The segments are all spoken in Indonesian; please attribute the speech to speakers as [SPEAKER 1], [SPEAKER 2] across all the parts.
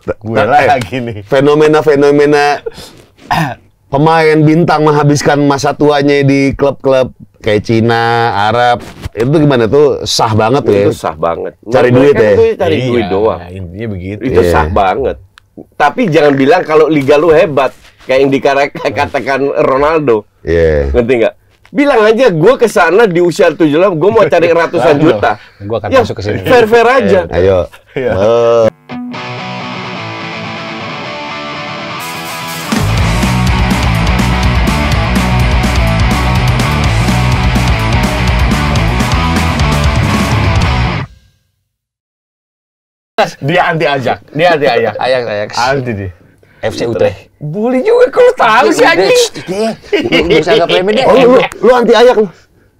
[SPEAKER 1] gue lagi nih. Fenomena-fenomena pemain bintang menghabiskan masa tuanya di klub-klub kayak Cina, Arab, itu gimana tuh sah banget tuh? ya? Itu sah banget. Cari Mereka duit kan ya. cari iya, duit doang. Iya,
[SPEAKER 2] intinya begitu. Itu yeah. sah iya. banget. Tapi jangan bilang kalau liga lu hebat kayak yang dikatakan iya. Ronaldo. Iya. Yeah. Ngerti nggak? Bilang aja gue ke sana di usia 78 gue mau cari ratusan juta.
[SPEAKER 1] Gue akan ya, masuk ke sini. Fair-fair aja. Ayo. Ayo. Uh. dia anti ajak. Dia anti ajak. ayak ayak Anti dia. FC gitu Utrecht.
[SPEAKER 3] Boleh juga kalau tahu sih anjing.
[SPEAKER 1] Iya. Lu bisa enggak premier deh. Oh, lu, lu anti ayak lu.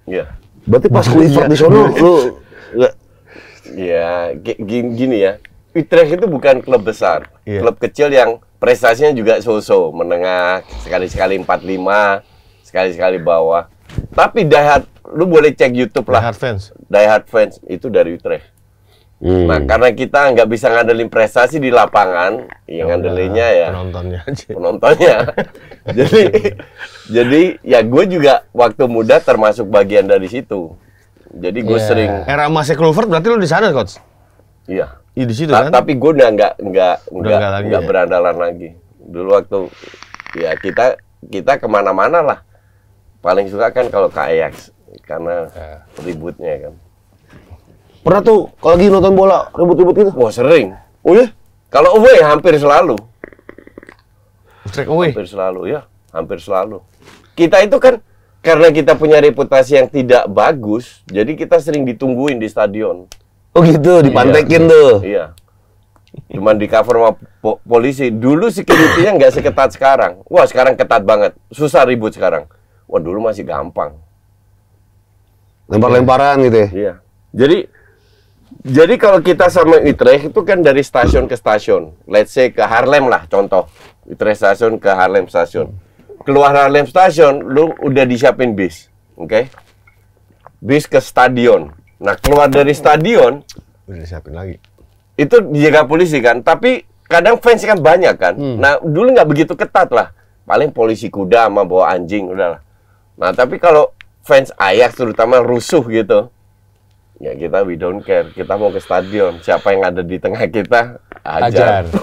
[SPEAKER 1] Iya. Berarti pas ikut iya. di sono
[SPEAKER 2] lu enggak Iya, gini ya. Utrecht itu bukan klub besar. Iya. Klub kecil yang prestasinya juga so-so, menengah, sekali-sekali 45, sekali-sekali bawah. Tapi Daihat, lu boleh cek YouTube lah. Diehard fans. Diehard fans itu dari Utrecht. Hmm. Nah, karena kita nggak bisa ngandelin prestasi di lapangan, yang ya ngandelinnya ya penontonnya aja. Penontonnya. jadi jadi ya gue juga waktu muda termasuk bagian dari situ. Jadi gue yeah. sering era masih Clover berarti lu di sana, coach. Iya. Iya di situ Ta kan. Tapi gue udah nggak nggak nggak nggak ya? berandalan lagi. Dulu waktu ya kita kita kemana-mana lah. Paling suka kan kalau ke karena yeah. ributnya kan.
[SPEAKER 1] Pernah tuh kalau lagi nonton bola ribut-ribut gitu? Wah sering. Oh ya?
[SPEAKER 2] Kalau away hampir selalu. Track away. Hampir selalu ya, hampir selalu. Kita itu kan karena kita punya reputasi yang tidak bagus, jadi kita sering ditungguin di stadion.
[SPEAKER 1] Oh gitu, iya. dipantekin iya. tuh.
[SPEAKER 2] Iya. Cuman di cover sama po polisi. Dulu security-nya nggak seketat sekarang. Wah, sekarang ketat banget. Susah ribut sekarang. Wah, dulu masih gampang.
[SPEAKER 1] Lempar-lemparan gitu ya?
[SPEAKER 2] Iya. Jadi jadi kalau kita sama Utrecht itu kan dari stasiun ke stasiun. Let's say ke Harlem lah contoh. Utrecht stasiun ke Harlem stasiun. Keluar Harlem stasiun, lu udah disiapin bis. Oke? Okay? Bis ke stadion. Nah, keluar dari stadion udah disiapin lagi. Itu dijaga polisi kan, tapi kadang fans kan banyak kan. Hmm. Nah, dulu nggak begitu ketat lah. Paling polisi kuda sama bawa anjing udahlah. Nah, tapi kalau fans Ajax terutama rusuh gitu ya kita we don't care kita mau ke stadion siapa yang ada di tengah kita ajar, ajar.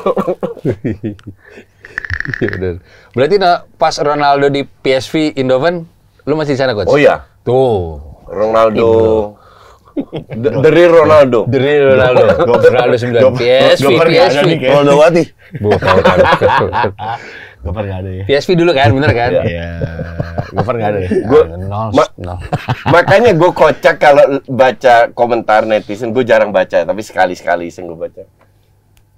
[SPEAKER 2] Iya, berarti nah, pas Ronaldo di
[SPEAKER 3] PSV Indoven, lu masih di sana coach oh iya
[SPEAKER 2] tuh Ronaldo
[SPEAKER 1] Dari Ronaldo. Dari Ronaldo. Ronaldo sembilan PSV PSV. Ronaldo mati. Gopher nggak ada ya.
[SPEAKER 2] PSV dulu kan, bener kan? Iya. iya. Gopher nggak ada. Ya? Gue nah, nol, nol. makanya gue kocak kalau baca komentar netizen. Gue jarang baca, tapi sekali sekali sih gue baca.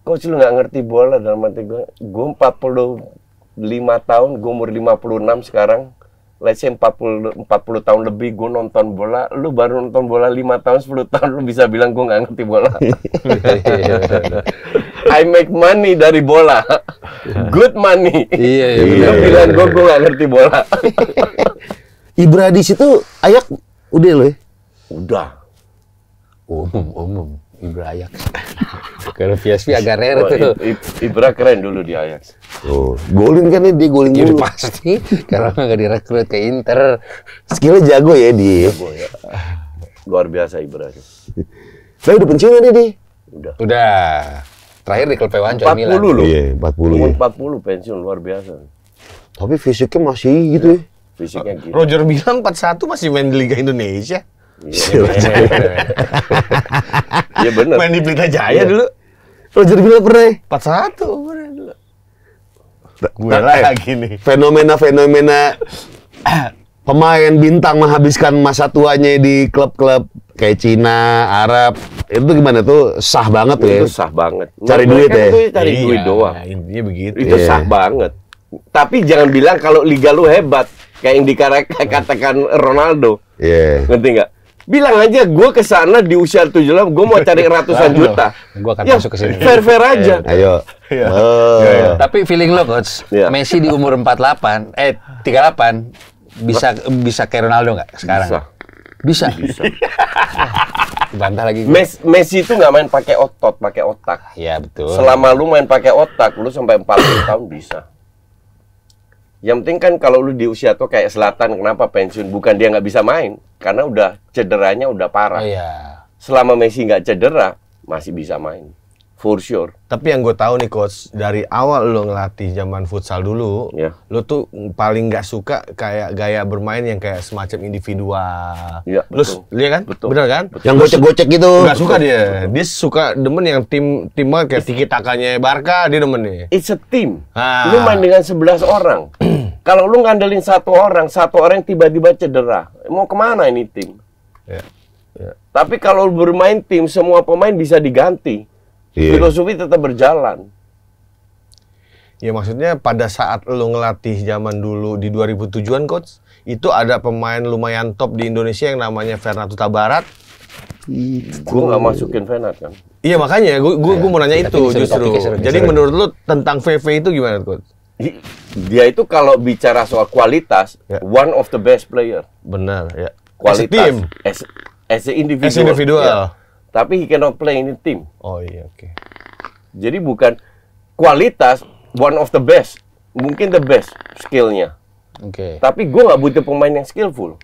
[SPEAKER 2] Coach lu nggak ngerti bola dalam arti gue. Gue 45 tahun, gue umur 56 sekarang. Let's say 40, 40 tahun lebih gue nonton bola, lu baru nonton bola 5 tahun, 10 tahun, lu bisa bilang gue gak ngerti bola. Iya, iya, I make money dari bola. Good money. Iya, iya. iya pilihan gue, gue gak ngerti bola.
[SPEAKER 1] Ibra di situ, ayak udah loh ya? Udah. Umum, umum. Ibra ayak Kalau PSV agak rare oh, tuh. Ibra keren dulu di ayak. Oh, golin kan dia golin dulu. Iya, pasti. Karena nggak direkrut ke Inter. Skillnya jago ya di. Jago
[SPEAKER 2] ya. Luar biasa Ibra.
[SPEAKER 1] Tapi udah pensiun dia di.
[SPEAKER 2] Udah. Udah. Terakhir di klub Hewan Coy Milan. 40 loh. Iya, 40. Umur 40 iya. pensiun luar biasa.
[SPEAKER 1] Tapi fisiknya masih gitu ya. Iya,
[SPEAKER 2] fisiknya gitu. Roger bilang 41 masih main di Liga Indonesia. Iya,
[SPEAKER 1] iya benar. Main di Pelita Jaya dulu. Roger bilang pernah. 41 pernah dulu. Nah, Gue nah, lagi eh, nih. Fenomena-fenomena pemain bintang menghabiskan masa tuanya di klub-klub kayak Cina, Arab, itu gimana tuh sah banget itu ya? Itu sah banget. Cari Mereka duit ya? Itu cari iya, duit doang.
[SPEAKER 2] Intinya begitu. Itu yeah. sah banget. Tapi jangan bilang kalau liga lu hebat kayak yang dikatakan iya. Ronaldo. Iya. Yeah. Ngerti nggak? Bilang aja gue ke sana di usia tujuh 75 gue mau cari ratusan juta.
[SPEAKER 1] Gue akan ya, masuk ke sini. Fair fair aja. Yeah. Ayo.
[SPEAKER 3] Yeah. Oh. Yeah, yeah. Tapi feeling lo coach, yeah. Messi di umur empat delapan, eh tiga
[SPEAKER 2] delapan, bisa bisa kayak Ronaldo nggak sekarang? Bisa bisa. Bisa. Bantah lagi. Gue. Messi itu nggak main pakai otot, pakai otak. Ya betul. Selama lu main pakai otak, lu sampai 40 tahun bisa. Yang penting kan kalau lu di usia tuh kayak Selatan, kenapa pensiun? Bukan dia nggak bisa main, karena udah cederanya udah parah. Oh, iya. Selama Messi nggak cedera, masih bisa main. For sure. Tapi yang gue tahu nih coach, dari awal lo ngelatih zaman futsal dulu, yeah. lo tuh paling nggak suka kayak gaya bermain yang kayak semacam individual. Ya, iya. Yeah, lo, lihat kan? Betul. Bener kan? Betul. Yang gocek-gocek gitu. Gak suka dia. Betul. Dia suka demen yang tim tim banget kayak tiki takanya Barca dia demen nih. It's a team.
[SPEAKER 1] Ah. Lu main
[SPEAKER 2] dengan 11 orang. Kalau lu ngandelin satu orang, satu orang tiba-tiba cedera, mau kemana ini tim? Yeah. Yeah. Tapi kalau bermain tim, semua pemain bisa diganti yeah. filosofi tetap berjalan. Ya maksudnya pada saat lo ngelatih zaman dulu di 2007-an coach, itu ada pemain lumayan top di Indonesia yang namanya Fernando Tabarat. Gue nggak masukin Fernand kan. Iya makanya, gue gue iya, mau nanya itu justru. Jadi menurut lo tentang VV itu gimana coach? Dia itu kalau bicara soal kualitas, ya. one of the best player. Benar ya. Kualitas. As a team. As, as a individual. As individual. Ya tapi he cannot play in the team. Oh iya, oke. Okay. Jadi bukan kualitas one of the best, mungkin the best skillnya. Oke. Okay. Tapi gue nggak butuh pemain yang skillful.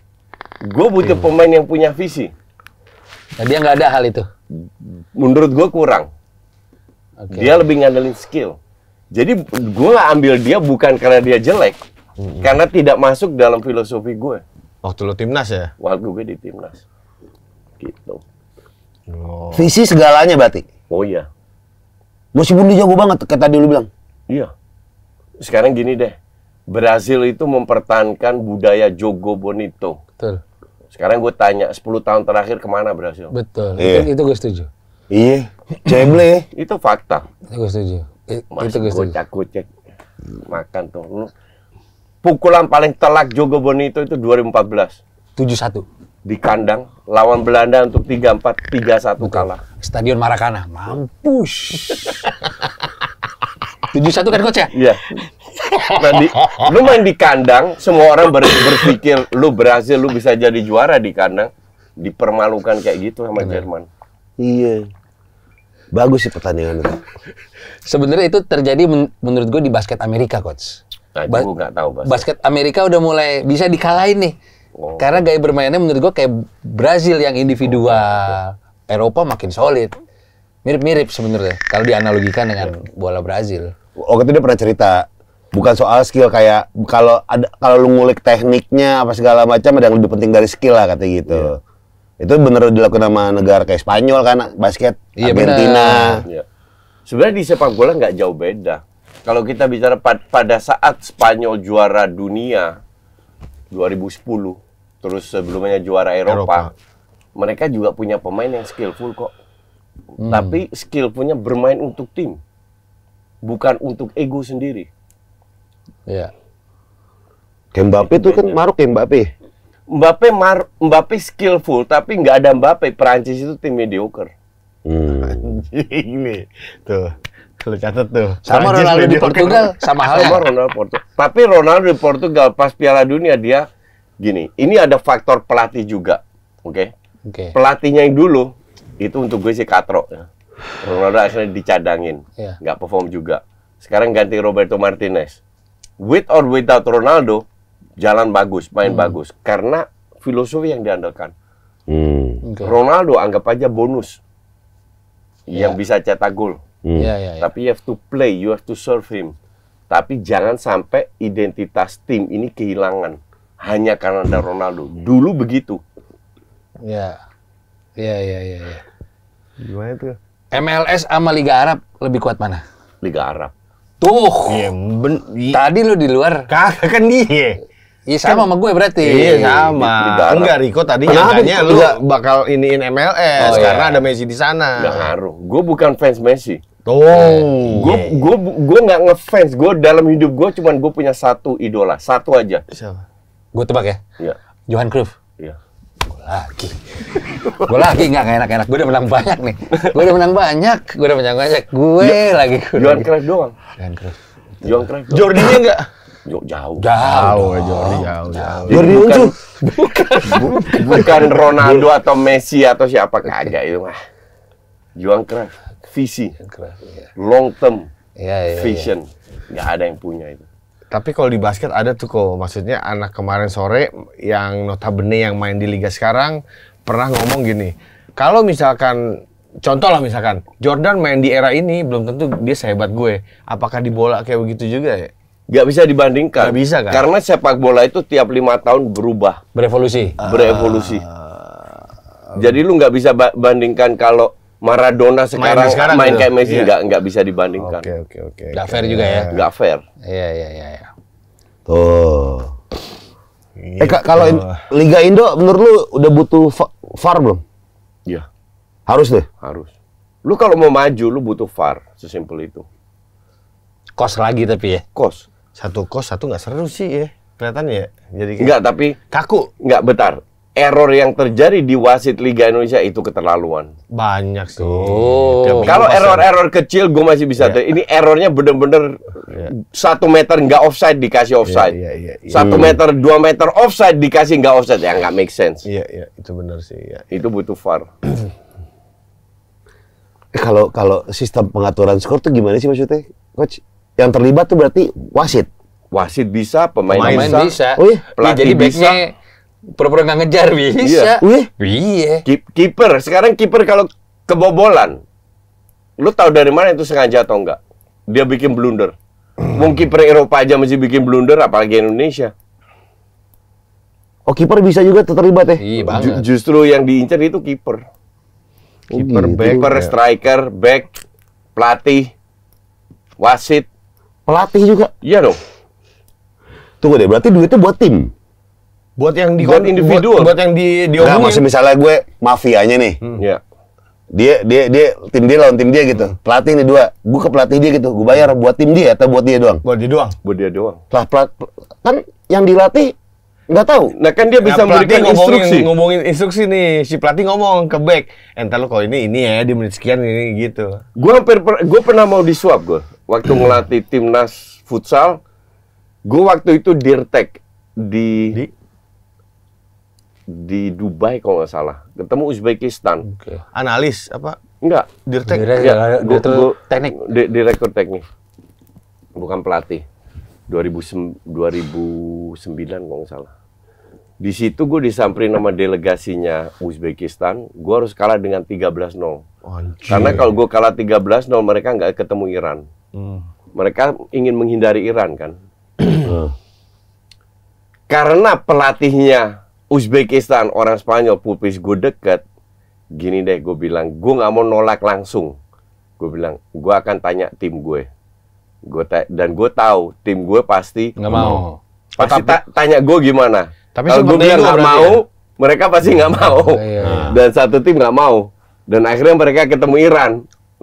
[SPEAKER 2] Gue butuh hmm. pemain yang punya visi. Nah, dia nggak ada hal itu. Menurut gue kurang. Okay. Dia lebih ngandelin skill. Jadi gue nggak ambil dia bukan karena dia jelek, hmm. karena tidak masuk
[SPEAKER 1] dalam filosofi gue. Waktu lo timnas ya? Waktu gue di timnas, gitu. Oh. Visi segalanya berarti. Oh iya. Meskipun dia jago banget, kayak tadi lu bilang. Iya. Sekarang gini deh, Brazil itu mempertahankan
[SPEAKER 2] budaya Jogo Bonito. Betul. Sekarang gue tanya, 10 tahun terakhir kemana Brazil? Betul, iya. itu, itu gue setuju. Iya, ceble. itu fakta. Itu
[SPEAKER 3] gue setuju. I, Mas itu gue setuju.
[SPEAKER 2] Gocek, gocek. Makan tuh. pukulan paling telak Jogo Bonito itu 2014. 71 di kandang lawan Belanda untuk 3-4 3-1 kalah. Stadion Marakana
[SPEAKER 1] Mampus.
[SPEAKER 2] 71 kan coach ya? Iya. Nah, di, lu main di kandang, semua orang ber, berpikir lu berhasil, lu bisa jadi juara di kandang. Dipermalukan kayak gitu
[SPEAKER 1] sama Bener. Jerman. Iya. Bagus sih pertandingan itu. Sebenarnya
[SPEAKER 3] itu terjadi men menurut gue di basket Amerika, coach.
[SPEAKER 1] Nah, ba gue gak tahu basket.
[SPEAKER 3] Basket Amerika udah mulai bisa dikalahin nih Oh. Karena gaya bermainnya menurut gue kayak Brazil yang individual. Oh. Eropa makin solid. Mirip-mirip sebenarnya kalau dianalogikan dengan iya. bola
[SPEAKER 1] Brazil. Oh, itu dia pernah cerita bukan soal skill kayak kalau ada kalau lu ngulik tekniknya apa segala macam ada yang lebih penting dari skill lah katanya gitu. Yeah. Itu bener dilakukan sama negara kayak Spanyol kan basket, yeah, iya, Argentina.
[SPEAKER 2] Yeah. Sebenarnya di sepak bola nggak jauh beda. Kalau kita bicara pad pada saat Spanyol juara dunia 2010 terus sebelumnya juara Eropa, Eropa. mereka juga punya pemain yang skillful kok. Hmm. Tapi punya bermain untuk tim, bukan untuk ego sendiri.
[SPEAKER 1] Ya. Mbappe
[SPEAKER 2] itu kan iya. maruk ya Mbappe. Mbappe mar Mbappe skillful tapi nggak ada Mbappe Prancis itu tim mediocre. Hmm. Ini tuh lu catat tuh. Sama Perancis Ronaldo di Portugal sama halnya. Sama Ronaldo Portugal. Tapi Ronaldo di Portugal pas Piala Dunia dia gini, ini ada faktor pelatih juga, oke? Okay? Okay. Pelatihnya yang dulu itu untuk gue sih katrok. Ronaldo akhirnya dicadangin, yeah. perform juga. Sekarang ganti Roberto Martinez. With or without Ronaldo, jalan bagus, main hmm. bagus, karena filosofi yang diandalkan.
[SPEAKER 1] Hmm.
[SPEAKER 2] Okay. Ronaldo anggap aja bonus yeah. yang bisa cetak gol.
[SPEAKER 1] Hmm. Yeah, yeah, yeah.
[SPEAKER 2] Tapi you have to play, you have to serve him. Tapi jangan sampai identitas tim ini kehilangan hanya karena ada Ronaldo. Dulu begitu.
[SPEAKER 3] Ya. ya, ya, ya. iya. Gimana itu? MLS sama Liga Arab lebih kuat mana? Liga Arab. Tuh. Ya, ben, Tadi lu di luar. Kakek kan dia. Iya
[SPEAKER 2] sama kan, sama gue berarti. Iya sama. Enggak Riko tadi nanya lu bakal iniin MLS oh, iya. karena iya. ada Messi di sana. Enggak ngaruh. Gue bukan fans Messi. Tuh. Gue gue gue nggak ngefans. Gue dalam hidup gue cuman gue punya satu idola, satu aja. Siapa?
[SPEAKER 3] Gue tebak ya? Iya. Johan Cruyff? Iya. Gue lagi.
[SPEAKER 2] gue lagi
[SPEAKER 3] nggak enak-enak. Gue udah menang banyak nih. Gue udah menang banyak. Gue udah menang banyak. Gue lagi. Gua Johan
[SPEAKER 1] Cruyff doang. Johan Cruyff. Johan Cruyff.
[SPEAKER 2] Jordinya enggak? jauh jauh jauh Jordi jauh
[SPEAKER 1] jauh Jordi Uncu bukan bukan, bukan Ronaldo
[SPEAKER 2] atau Messi atau siapa kagak itu mah Juang Cruyff visi iya. long term iya, iya, vision nggak ada yang punya itu tapi kalau di basket ada tuh kok maksudnya anak kemarin sore yang notabene yang main di liga sekarang pernah ngomong gini kalau misalkan contoh lah misalkan Jordan main di era ini belum tentu dia sehebat gue apakah di bola kayak begitu juga ya Gak bisa dibandingkan. Gak bisa kan? Karena sepak bola itu tiap lima tahun berubah. Berevolusi. Berevolusi. Uh, Jadi lu nggak bisa bandingkan kalau Maradona sekarang, main, sekarang main kayak Messi iya. nggak nggak bisa dibandingkan. Oke oke oke. Nggak fair juga ya. Nggak fair.
[SPEAKER 3] Iya iya iya. ya.
[SPEAKER 1] Tuh. eh kak kalau in, gitu. Liga Indo menurut lu udah butuh VAR belum?
[SPEAKER 2] Iya. Harus deh. Harus. Lu kalau mau maju lu butuh VAR, sesimpel itu. Kos lagi tapi ya. Kos. Satu kos satu nggak seru sih ya. kelihatannya, ya. Jadi kayak... Enggak, tapi kaku. Enggak betar error yang terjadi di wasit Liga Indonesia itu keterlaluan.
[SPEAKER 1] Banyak sih. Oh. Kalau error-error
[SPEAKER 2] kecil gue masih bisa. Yeah. Ini errornya bener-bener iya. satu meter nggak offside dikasih iya, offside. Iya, satu yeah, yeah, yeah, yeah. meter dua meter offside dikasih nggak offside ya nggak make sense. Iya yeah, iya yeah, itu benar sih. Yeah, itu butuh far.
[SPEAKER 1] Eh, kalau kalau sistem pengaturan skor tuh gimana sih maksudnya, coach? Yang terlibat tuh berarti wasit. Wasit bisa, pemain, pemain bisa. bisa. Oh iya.
[SPEAKER 2] Pelatih ya, jadi bisa pura-pura nggak ngejar iya. bisa. Iya. Iya. Keep, kiper sekarang kiper kalau kebobolan, lu tahu dari mana itu sengaja atau enggak? Dia bikin blunder. Hmm. Mungkin kiper Eropa aja masih bikin blunder, apalagi Indonesia.
[SPEAKER 1] Oh kiper bisa juga terlibat ya? Iya banget. Ju
[SPEAKER 2] justru yang diincar itu kiper.
[SPEAKER 1] Oh, kiper, oh, gitu. ya.
[SPEAKER 2] striker, back, pelatih,
[SPEAKER 1] wasit. Pelatih juga? Iya dong. Tunggu deh, berarti duitnya buat tim? Buat yang di buat, individu, buat, buat yang di di Nah, masih misalnya gue mafianya nih. Hmm. Yeah. Dia dia dia tim dia lawan tim dia gitu. Hmm. Pelatih nih dua. Gue ke pelatih dia gitu. Gue bayar buat tim dia atau buat dia doang? Buat dia doang. Buat dia doang. Lah pelat kan yang dilatih nggak tahu. Nah kan dia nah, bisa ya, memberikan ngomongin, instruksi. Ngomongin
[SPEAKER 2] instruksi nih, si pelatih ngomong ke back. Entar eh, lo kalau ini ini ya di menit sekian ini gitu. Gue hampir per, gue pernah mau disuap gue waktu ngelatih timnas futsal. Gue waktu itu dirtek di, di? di Dubai kalau nggak salah. Ketemu Uzbekistan. Okay. Analis apa? Enggak. direktur Direk, ya, direk, direk, teknik. direktur teknik. Bukan pelatih. 2000, 2009 kalau nggak salah. Di situ gue disamperin sama delegasinya Uzbekistan, gue harus kalah dengan 13-0. Karena kalau gue kalah 13-0 mereka nggak ketemu Iran. Hmm. Mereka ingin menghindari Iran kan. Hmm. Karena pelatihnya Uzbekistan orang Spanyol pupis gue deket gini deh gue bilang gue nggak mau nolak langsung gue bilang gue akan tanya tim gue gue dan gue tahu tim gue pasti nggak mau pasti ta tanya gue gimana tapi kalau gue bilang nggak mau ya? mereka pasti nggak mau oh, iya, iya. dan satu tim nggak mau dan akhirnya mereka ketemu Iran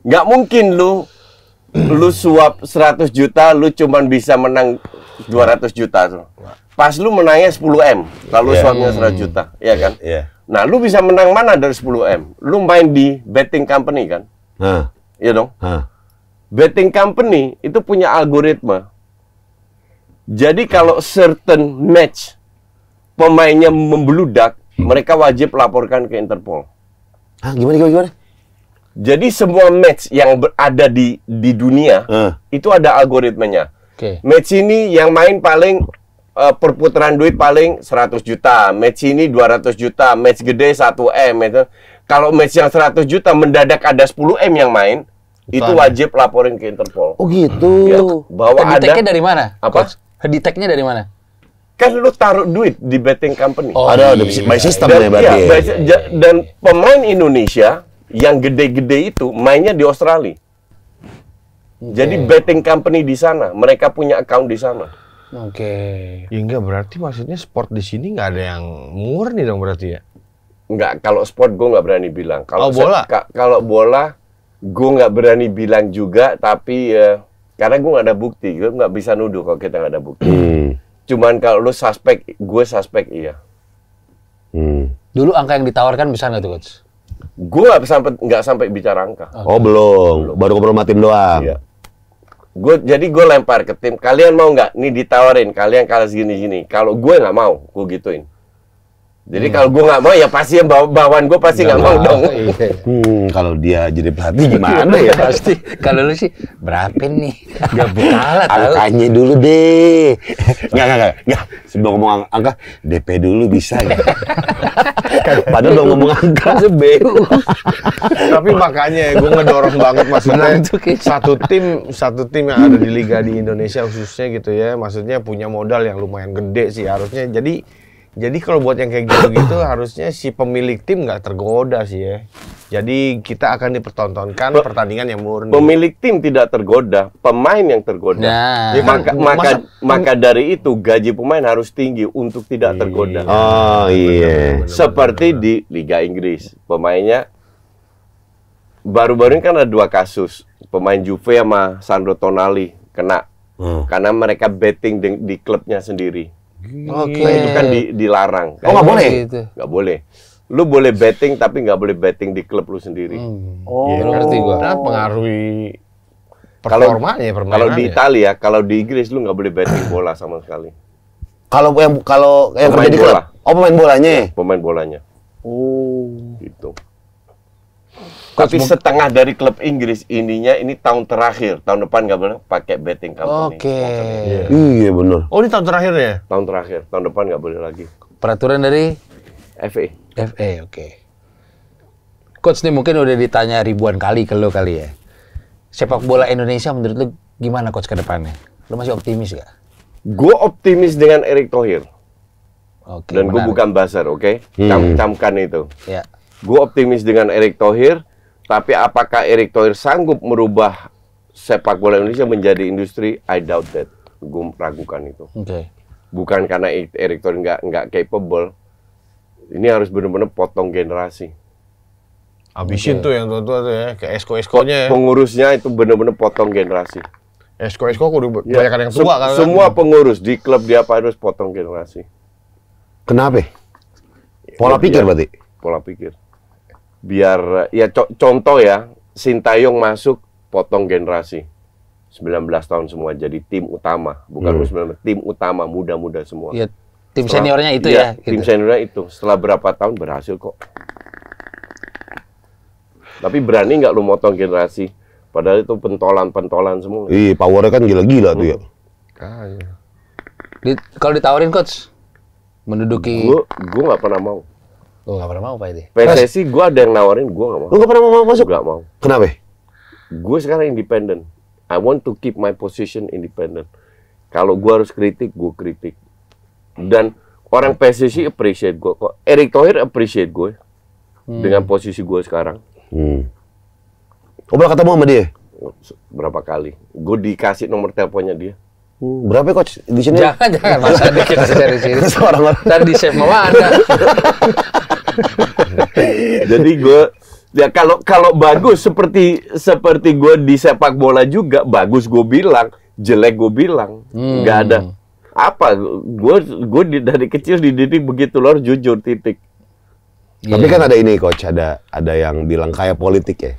[SPEAKER 2] nggak mungkin lu lu suap 100 juta lu cuman bisa menang 200 juta tuh. Pas lu menangnya 10 M, lalu yeah. suapnya 100 hmm. juta, ya kan? Yeah. Iya. Nah, lu bisa menang mana dari 10 M? Lu main di betting company kan? huh. Iya dong? Huh. Betting company itu punya algoritma. Jadi kalau certain match pemainnya membeludak, hmm. mereka wajib laporkan ke Interpol. Ah, gimana gimana gimana? Jadi semua match yang ada di di dunia uh. itu ada algoritmenya. Okay. Match ini yang main paling uh, perputaran duit paling 100 juta, match ini 200 juta, match gede 1 m itu. Kalau match yang 100 juta mendadak ada 10 m yang main, itu wajib laporin ke Interpol.
[SPEAKER 1] Oh gitu. Ya,
[SPEAKER 2] bahwa ada. dari mana? Apa? Deteknya dari mana? kan lu taruh duit di betting company. Oh, ada iya. by system dan, ya berarti. Iya, by, dan pemain Indonesia yang gede-gede itu mainnya di Australia. Okay. Jadi betting company di sana, mereka punya account di sana. Oke. Okay. Ya enggak berarti maksudnya sport di sini nggak ada yang murni dong berarti ya? Enggak, kalau sport gue nggak berani bilang. Kalau oh, bola? Saya, kalau bola gue nggak berani bilang juga, tapi ya, karena gue nggak ada bukti, gue nggak bisa nuduh kalau kita nggak ada bukti. Hmm. Cuman kalau lu suspek, gue suspek iya. Hmm. Dulu angka yang ditawarkan bisa nggak tuh coach? Gue nggak sampai nggak sampai bicara angka. Okay.
[SPEAKER 1] Oh, oh belum. belum, baru ngobrol tim doang. Iya. Gue
[SPEAKER 2] jadi gue lempar ke tim. Kalian mau nggak? Nih ditawarin. Kalian kalah segini gini. Kalau gue nggak mau, gue gituin. Jadi hmm. kalau gue nggak mau ya pasti yang baw bawaan gue pasti nggak mau dong. Iya.
[SPEAKER 1] Hmm, kalau dia jadi pelatih gimana ya? pasti.
[SPEAKER 2] Kalau lu sih berapa nih?
[SPEAKER 1] Gak bekalah tahu. Tanya dulu deh. Nggak gak nggak. Sebelum ngomong angka, DP dulu bisa ya. Padahal udah ngomong angka. sebeu. Tapi
[SPEAKER 2] makanya gue ngedorong banget maksudnya ya, satu tim satu tim yang ada di liga di Indonesia khususnya gitu ya. Maksudnya punya modal yang lumayan gede sih harusnya. Jadi jadi kalau buat yang kayak gitu-gitu harusnya si pemilik tim nggak tergoda sih ya. Jadi kita akan dipertontonkan Pe pertandingan yang murni. Pemilik tim tidak tergoda, pemain yang tergoda. Nah. Ya, maka maka, maka dari itu gaji pemain harus tinggi untuk tidak iya. tergoda. Oh iya. Benar, benar, Seperti benar, di Liga Inggris, pemainnya baru-baru ini kan ada dua kasus pemain Juve sama Sandro Tonali kena hmm. karena mereka betting di, di klubnya sendiri.
[SPEAKER 3] Oke. Nah, itu kan di,
[SPEAKER 2] dilarang. Kayak oh nggak boleh. Gitu. boleh. Lu boleh betting tapi nggak boleh betting di klub lu sendiri. Hmm. Oh. Ya, ngerti gue. Nah,
[SPEAKER 1] pengaruhi performanya kalau, ya, Kalau di
[SPEAKER 2] Italia, kalau di Inggris lu nggak boleh betting bola sama sekali.
[SPEAKER 1] Kalau yang kalau yang kerja di Bola.
[SPEAKER 2] Oh pemain bolanya. pemain bolanya.
[SPEAKER 1] Oh. Gitu.
[SPEAKER 2] Coach, Tapi setengah dari klub Inggris ininya ini tahun terakhir. Tahun depan nggak boleh pakai betting
[SPEAKER 1] company. Oke. Okay. Iya. Yeah. Iya benar.
[SPEAKER 2] Oh ini tahun terakhir ya? Tahun terakhir. Tahun depan nggak boleh lagi. Peraturan dari FA. FA oke. Okay. Coach
[SPEAKER 1] nih
[SPEAKER 3] mungkin udah ditanya ribuan kali ke lo kali ya. Sepak bola Indonesia menurut lo gimana
[SPEAKER 2] coach ke depannya? Lo masih optimis gak? Gue optimis dengan Erick Thohir. Oke. Okay, Dan gue bukan buzzer, oke? Okay? Hmm. Cam Camkan itu. Ya. Yeah. Gue optimis dengan Erick Thohir tapi apakah Erick Thohir sanggup merubah sepak bola Indonesia menjadi industri? I doubt that. Gue ragukan itu. Okay. Bukan karena Erick Thohir nggak nggak capable. Ini harus benar-benar potong generasi. Abisin okay. tuh yang tua-tua tuh ya, ke esko-eskonya ya. Pengurusnya itu benar-benar potong generasi. Esko-esko
[SPEAKER 1] kudu ya. banyak yang tua kan. Semua
[SPEAKER 2] pengurus di klub dia apa harus potong generasi. Kenapa? Pola ya, pikir ya. berarti? Pola pikir biar ya co contoh ya Sintayong masuk potong generasi 19 tahun semua jadi tim utama bukan hmm. 19 tim utama muda-muda semua ya, tim setelah, seniornya itu ya, ya tim gitu. seniornya itu setelah berapa tahun berhasil kok tapi berani nggak lu motong generasi padahal itu pentolan-pentolan semua iya powernya
[SPEAKER 1] kan gila-gila hmm. tuh ya
[SPEAKER 2] hmm. kalau ditawarin coach menduduki gua gua nggak pernah mau
[SPEAKER 3] Oh. Gue gak pernah mau Pak Edi.
[SPEAKER 2] PSSI gue ada yang nawarin, gue gak mau. Lu gak pernah mau masuk? Gak mau. Kenapa? Gue sekarang independen. I want to keep my position independent. Kalau gue harus kritik, gue kritik. Dan orang PSSI appreciate gue kok. Erick Thohir appreciate gue hmm. dengan posisi gue sekarang.
[SPEAKER 1] Hmm. Oh, pernah ketemu sama dia?
[SPEAKER 2] Berapa kali? Gue dikasih nomor teleponnya dia. Hmm, berapa coach di sini? Jangan jangan masa dikit cari sini. Orang-orang di chef mau ada. Jadi gue ya kalau kalau bagus seperti seperti gue di sepak bola juga bagus gue bilang jelek gue bilang hmm. ada apa gue gue dari kecil dididik begitu lor jujur titik
[SPEAKER 1] yeah. tapi kan ada ini coach ada ada yang bilang kayak politik ya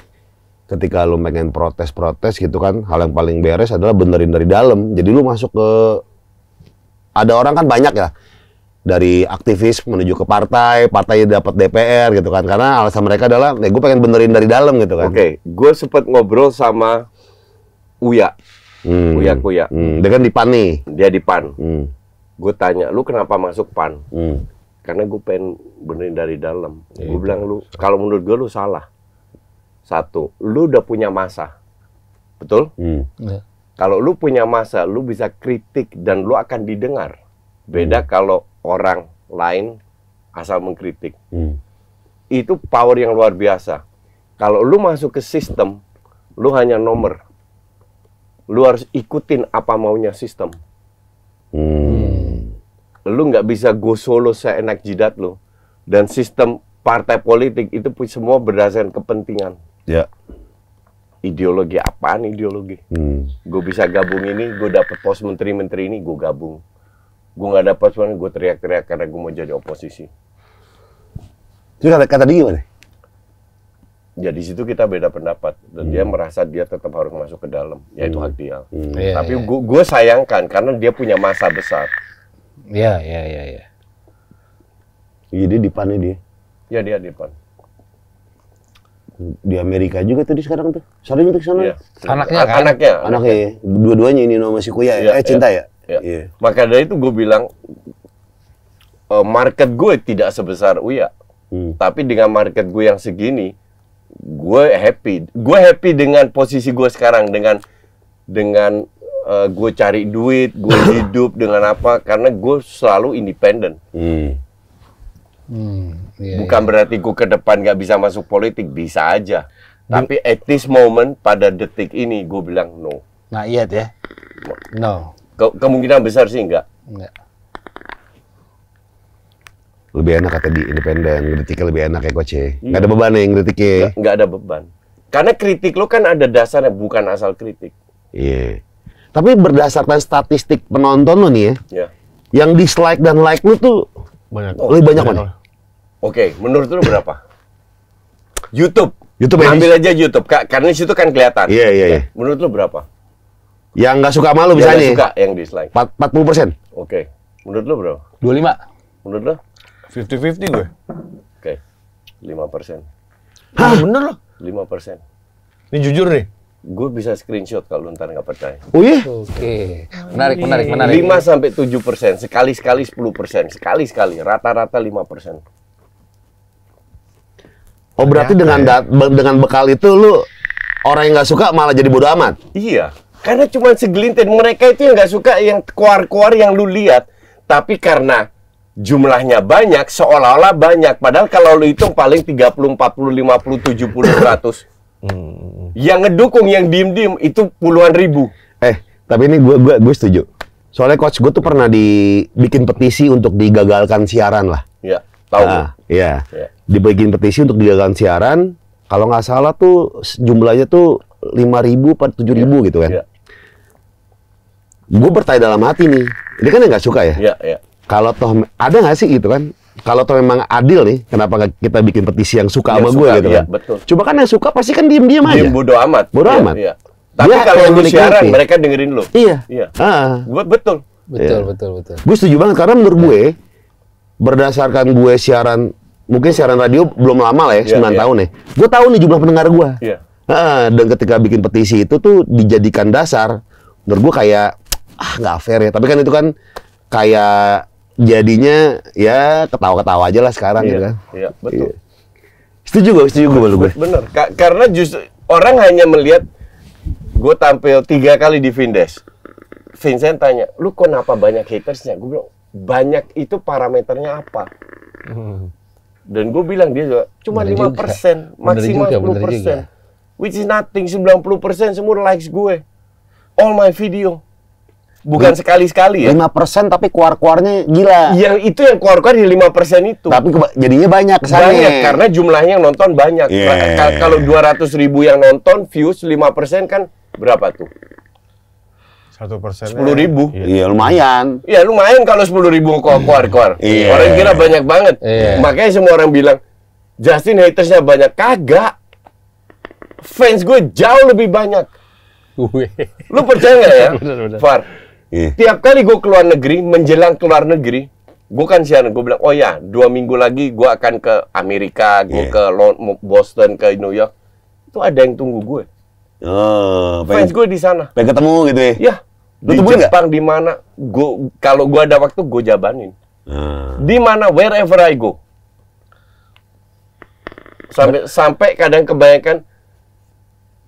[SPEAKER 1] ketika lu pengen protes-protes gitu kan hal yang paling beres adalah benerin dari dalam jadi lu masuk ke ada orang kan banyak ya dari aktivis menuju ke partai, partai dapat DPR gitu kan. Karena alasan mereka adalah, ya gue pengen benerin dari dalam gitu kan. Oke, okay.
[SPEAKER 2] gue sempet ngobrol sama Uya, hmm. Uya Uya Hmm. Dia kan di PAN nih. Dia di PAN. Hmm. Gue tanya, lu kenapa masuk PAN? Hmm. Karena gue pengen benerin dari dalam. gue gitu. bilang lu, kalau menurut gue lu salah. Satu, lu udah punya masa. Betul? Hmm. Iya. Kalau lu punya masa, lu bisa kritik dan lu akan didengar. Beda hmm. kalau orang lain asal mengkritik. Hmm. Itu power yang luar biasa. Kalau lu masuk ke sistem, lu hanya nomor. Lu harus ikutin apa maunya sistem. Hmm. Lu nggak bisa go solo seenak jidat lu. Dan sistem partai politik itu semua berdasarkan kepentingan. Ya. Ideologi apaan ideologi? Hmm. Gue bisa gabung ini, gue dapet pos menteri-menteri ini, gue gabung. Gue nggak dapet soalnya gue teriak-teriak karena gue mau jadi oposisi.
[SPEAKER 1] Itu kata, kata dia gimana?
[SPEAKER 2] Ya di situ kita beda pendapat dan hmm. dia merasa dia tetap harus masuk ke dalam, yaitu hmm. hak dia. Hmm. Yeah, Tapi yeah. gue sayangkan karena dia punya masa besar. Iya, iya, iya, iya.
[SPEAKER 1] Jadi iya, di pan dia. Ya dia di pan di Amerika juga tadi sekarang tuh. Sering tuh sana. Iya. Anaknya kan? Anaknya. Anaknya. ya. Dua-duanya ini nama si Kuya ya. Iya, eh cinta iya. ya. Iya. iya.
[SPEAKER 2] Maka dari itu gue bilang e, market gue tidak sebesar Uya. Hmm. Tapi dengan market gue yang segini, gue happy. Gue happy dengan posisi gue sekarang dengan dengan uh, e, gue cari duit, gue hidup dengan apa karena gue selalu independen. Hmm
[SPEAKER 1] Hmm, iya,
[SPEAKER 2] Bukan iya. berarti gue ke depan gak bisa masuk politik, bisa aja. Tapi at this moment pada detik ini gue bilang no. Nah iya deh. No. Ke kemungkinan besar sih enggak. Enggak.
[SPEAKER 1] Lebih enak kata di independen, detiknya lebih enak ya Koce. Iya. Gak ada beban ya yang kritiknya. Gak, gak ada beban.
[SPEAKER 2] Karena kritik lo kan ada dasarnya, bukan asal kritik.
[SPEAKER 1] Iya. Tapi berdasarkan statistik penonton lo nih ya, yeah. yang dislike dan like lo tuh
[SPEAKER 2] banyak. Oh, lebih banyak mana? Oke, okay, menurut lu berapa? YouTube. YouTube nah, ambil aja YouTube, Kak. Karena situ kan kelihatan. Iya, iya, iya. Nah, menurut lu berapa? Yang nggak suka malu bisa nih. suka, yang dislike.
[SPEAKER 1] 40 persen.
[SPEAKER 2] Oke. Okay. Menurut lu berapa? 25. Menurut lu? 50-50 gue. Oke. Okay. 5 persen. Hah? Oh, bener loh. 5 persen. Ini jujur nih. Gue bisa screenshot kalau ntar nggak percaya. Oh iya? Oke. Okay. Menarik, menarik, menarik. 5 sampai 7 persen. Sekali-sekali 10 persen. Sekali-sekali.
[SPEAKER 1] Rata-rata 5 persen.
[SPEAKER 2] Oh berarti ya, dengan ya. ya.
[SPEAKER 1] da, dengan bekal itu lu orang yang nggak suka malah jadi bodoh amat. Iya. Karena cuma segelintir
[SPEAKER 2] mereka itu yang nggak suka yang keluar-keluar yang lu lihat. Tapi karena jumlahnya banyak seolah-olah banyak padahal kalau lu hitung paling 30 40 50
[SPEAKER 1] 70 100. Yang ngedukung yang diem-diem itu puluhan ribu. Eh, tapi ini gue gue gue setuju. Soalnya coach gue tuh pernah dibikin petisi untuk digagalkan siaran lah. Ya tahu. Nah, iya. Ya dibagiin petisi untuk digagalkan siaran. Kalau nggak salah tuh jumlahnya tuh 5000 ribu, 7000 yeah. Iya, gitu kan. Yeah. Gue bertanya dalam hati nih. Ini kan yang nggak suka ya. Yeah, yeah. Kalau toh ada nggak sih gitu kan? Kalau toh memang adil nih, kenapa kita bikin petisi yang suka yang sama gue gitu iya, kan? Betul. Coba kan yang suka pasti kan diem-diem aja. Diem bodo amat. Bodo yeah, amat. Yeah. Tapi kalau yang siaran mereka
[SPEAKER 2] dengerin lo. Iya. Iya.
[SPEAKER 1] Ah. Gue betul. Betul, yeah. betul, betul. Gue setuju banget karena menurut iya. gue berdasarkan gue siaran mungkin siaran radio belum lama lah ya, yeah, iya, yeah. tahun ya. Gue tahu nih jumlah pendengar gue. Iya. Yeah. Nah, dan ketika bikin petisi itu tuh dijadikan dasar, menurut gue kayak ah nggak fair ya. Tapi kan itu kan kayak jadinya ya ketawa-ketawa aja lah sekarang yeah. gitu kan. Iya, yeah, betul. Iya. Setuju gue, setuju gue lu gue. Bener,
[SPEAKER 2] Ka karena justru orang hanya melihat gue tampil tiga kali di Vindes. Vincent tanya, lu kenapa banyak hatersnya? Gue bilang, banyak itu parameternya apa? Hmm dan gue bilang dia juga cuma lima persen maksimal sepuluh persen, which is nothing. Sembilan puluh persen semua likes gue, all my video. Bukan sekali-sekali ya. Lima persen tapi keluar-keluarnya gila. Yang itu yang keluar-keluar di lima persen itu. Tapi jadinya banyak kesannya. Banyak, karena jumlahnya yang nonton banyak. Yeah. Kalau ratus ribu yang nonton, views lima persen kan berapa tuh?
[SPEAKER 1] Satu persen. Sepuluh ribu. Iya. iya, lumayan.
[SPEAKER 2] Iya lumayan kalau sepuluh ribu kok keluar keluar Iya. Orang kira banyak banget. Iya. Makanya semua orang bilang Justin hatersnya banyak kagak. Fans gue jauh lebih banyak. Lu percaya nggak ya, Far? Iya. Tiap kali gue keluar negeri, menjelang keluar negeri, gue kan siaran gue bilang oh ya dua minggu lagi gue akan ke Amerika gue yeah. ke Boston ke New York itu ada yang tunggu gue oh, fans gue di sana pengen ketemu gitu ya ya Lu di Jepang di mana? Gua kalau gua ada waktu gua jabanin. Hmm. Di mana wherever I go. Sampai sampai kadang kebanyakan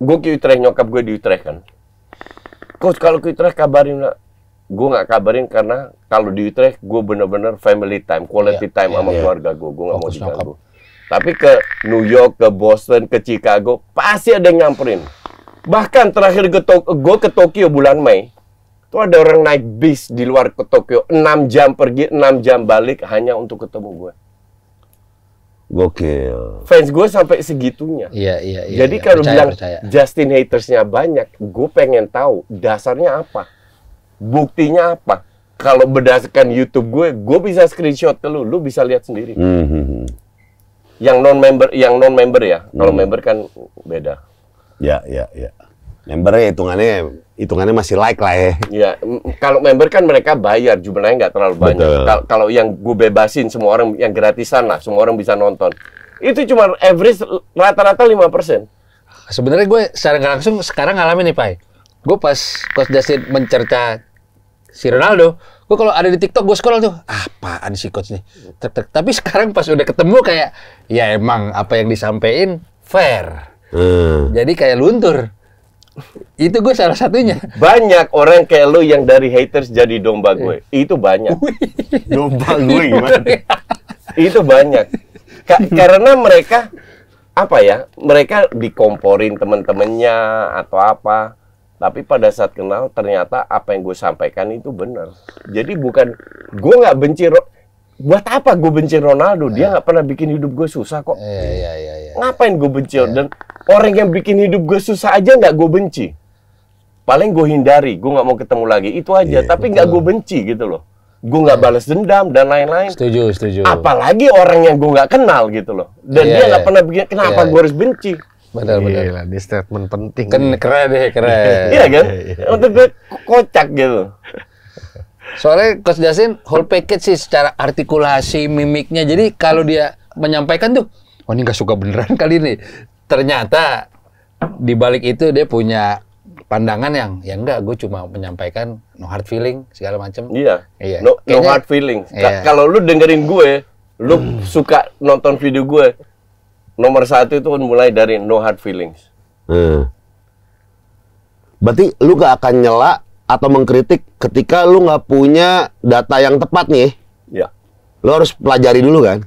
[SPEAKER 2] gue ke Utrecht nyokap gue di Utrecht kan. Coach kalau ke Utrecht kabarin lah. Gue nggak kabarin karena kalau di Utrecht gue bener-bener family time, quality yeah, time yeah, sama yeah. keluarga gue. Gue nggak mau diganggu. Tapi ke New York, ke Boston, ke Chicago pasti ada yang nyamperin. Bahkan terakhir gue ke Tokyo bulan Mei, Tuh ada orang naik bis di luar ke Tokyo, 6 jam pergi, 6 jam balik hanya untuk ketemu gue.
[SPEAKER 1] Gokil.
[SPEAKER 2] Fans gue sampai segitunya. Iya, iya, iya. Jadi iya, kalau bilang percaya. Justin hatersnya banyak, gue pengen tahu dasarnya apa. Buktinya apa? Kalau berdasarkan YouTube gue, gue bisa screenshot ke lu, lu bisa lihat sendiri.
[SPEAKER 1] Mm -hmm.
[SPEAKER 2] Yang non member, yang non member ya. Kalau mm. member kan beda.
[SPEAKER 1] Ya, ya, ya member ya hitungannya hitungannya masih like lah ya.
[SPEAKER 2] Iya, kalau member kan mereka bayar jumlahnya nggak terlalu banyak. Kalau yang gue bebasin semua orang yang gratisan lah, semua orang bisa nonton. Itu cuma average rata-rata 5%. Sebenarnya gue secara nggak langsung sekarang ngalamin nih, Pai. Gue pas Coach Justin
[SPEAKER 3] mencerca si Ronaldo, gue kalau ada di TikTok gue scroll tuh, apaan si coach nih? Tapi sekarang pas udah ketemu kayak ya emang apa yang disampaikan fair.
[SPEAKER 1] Hmm.
[SPEAKER 3] Jadi kayak luntur itu gue salah satunya.
[SPEAKER 2] Banyak orang kayak lu yang dari haters jadi domba iya. gue. Itu banyak.
[SPEAKER 1] domba gue gimana?
[SPEAKER 2] itu banyak. Ka karena mereka apa ya? Mereka dikomporin temen-temennya atau apa. Tapi pada saat kenal ternyata apa yang gue sampaikan itu benar. Jadi bukan gue nggak benci buat apa gue benci Ronaldo? Dia eh. nggak pernah bikin hidup gue susah kok. Eh, iya, iya, iya, iya. Ngapain gue benci? Iya. Dan orang yang bikin hidup gue susah aja nggak gue benci. Paling gue hindari, gue nggak mau ketemu lagi. Itu aja. Iya, tapi nggak gue benci gitu loh. Gue nggak balas dendam dan lain-lain. Setuju, setuju. Apalagi orang yang gue nggak kenal gitu loh. Dan dia nggak pernah bikin. Kenapa gue harus benci? benar benar Gila, ini statement penting Keren, keren deh keren iya kan untuk gue kocak gitu
[SPEAKER 3] Soalnya Coach Justin whole package sih secara artikulasi, mimiknya. Jadi kalau dia menyampaikan tuh, oh ini nggak suka beneran kali ini. Ternyata di balik itu dia punya pandangan yang ya enggak gue cuma menyampaikan
[SPEAKER 2] no hard feeling segala macem iya iya no, Kayaknya, no hard feeling iya. kalau lu dengerin gue lu hmm. suka nonton video gue nomor satu itu kan mulai dari no hard feelings
[SPEAKER 1] hmm. berarti lu gak akan nyela atau mengkritik ketika lu nggak punya data yang tepat nih. Ya. Lu harus pelajari dulu kan?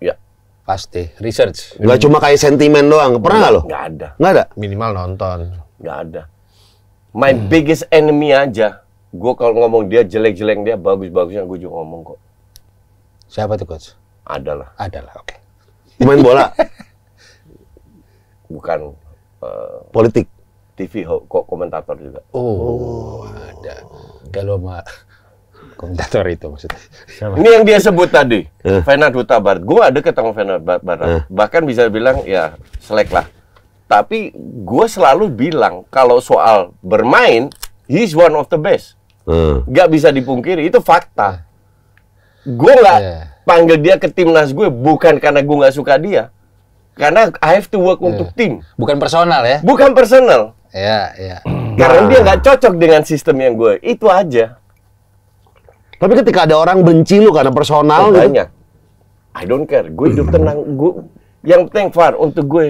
[SPEAKER 2] Ya. Pasti, research. Gak cuma kayak sentimen doang. Pernah nggak lo? Nggak ada.
[SPEAKER 1] Nggak ada? Minimal nonton. Nggak ada. My
[SPEAKER 2] hmm. biggest enemy aja. Gue kalau ngomong dia jelek-jelek dia bagus-bagusnya gue juga ngomong kok. Siapa tuh coach? Adalah. Adalah, oke. Okay. Main bola? Bukan. Uh, Politik? TV kok komentator juga.
[SPEAKER 1] Oh, oh. ada.
[SPEAKER 3] Kalau mah
[SPEAKER 2] komentator itu maksudnya. Siapa? Ini yang dia sebut tadi, uh. Eh. Fena Duta Barat. Gue ada ketemu Fena Barat. Uh. Eh. Bahkan bisa bilang ya selek lah. Tapi gue selalu bilang kalau soal bermain, he's one of the best. Uh. Eh. Gak bisa dipungkiri, itu fakta. Gue nggak yeah. panggil dia ke timnas gue bukan karena gue nggak suka dia karena I have to work yeah. untuk tim. Bukan personal ya? Bukan personal.
[SPEAKER 3] Ya, iya.
[SPEAKER 2] Karena dia nah. nggak cocok dengan sistem yang gue. Itu aja. Tapi ketika ada orang benci
[SPEAKER 1] lu karena personal oh, gitu.
[SPEAKER 2] I don't care. Gue hidup tenang. Gue yang penting Far untuk gue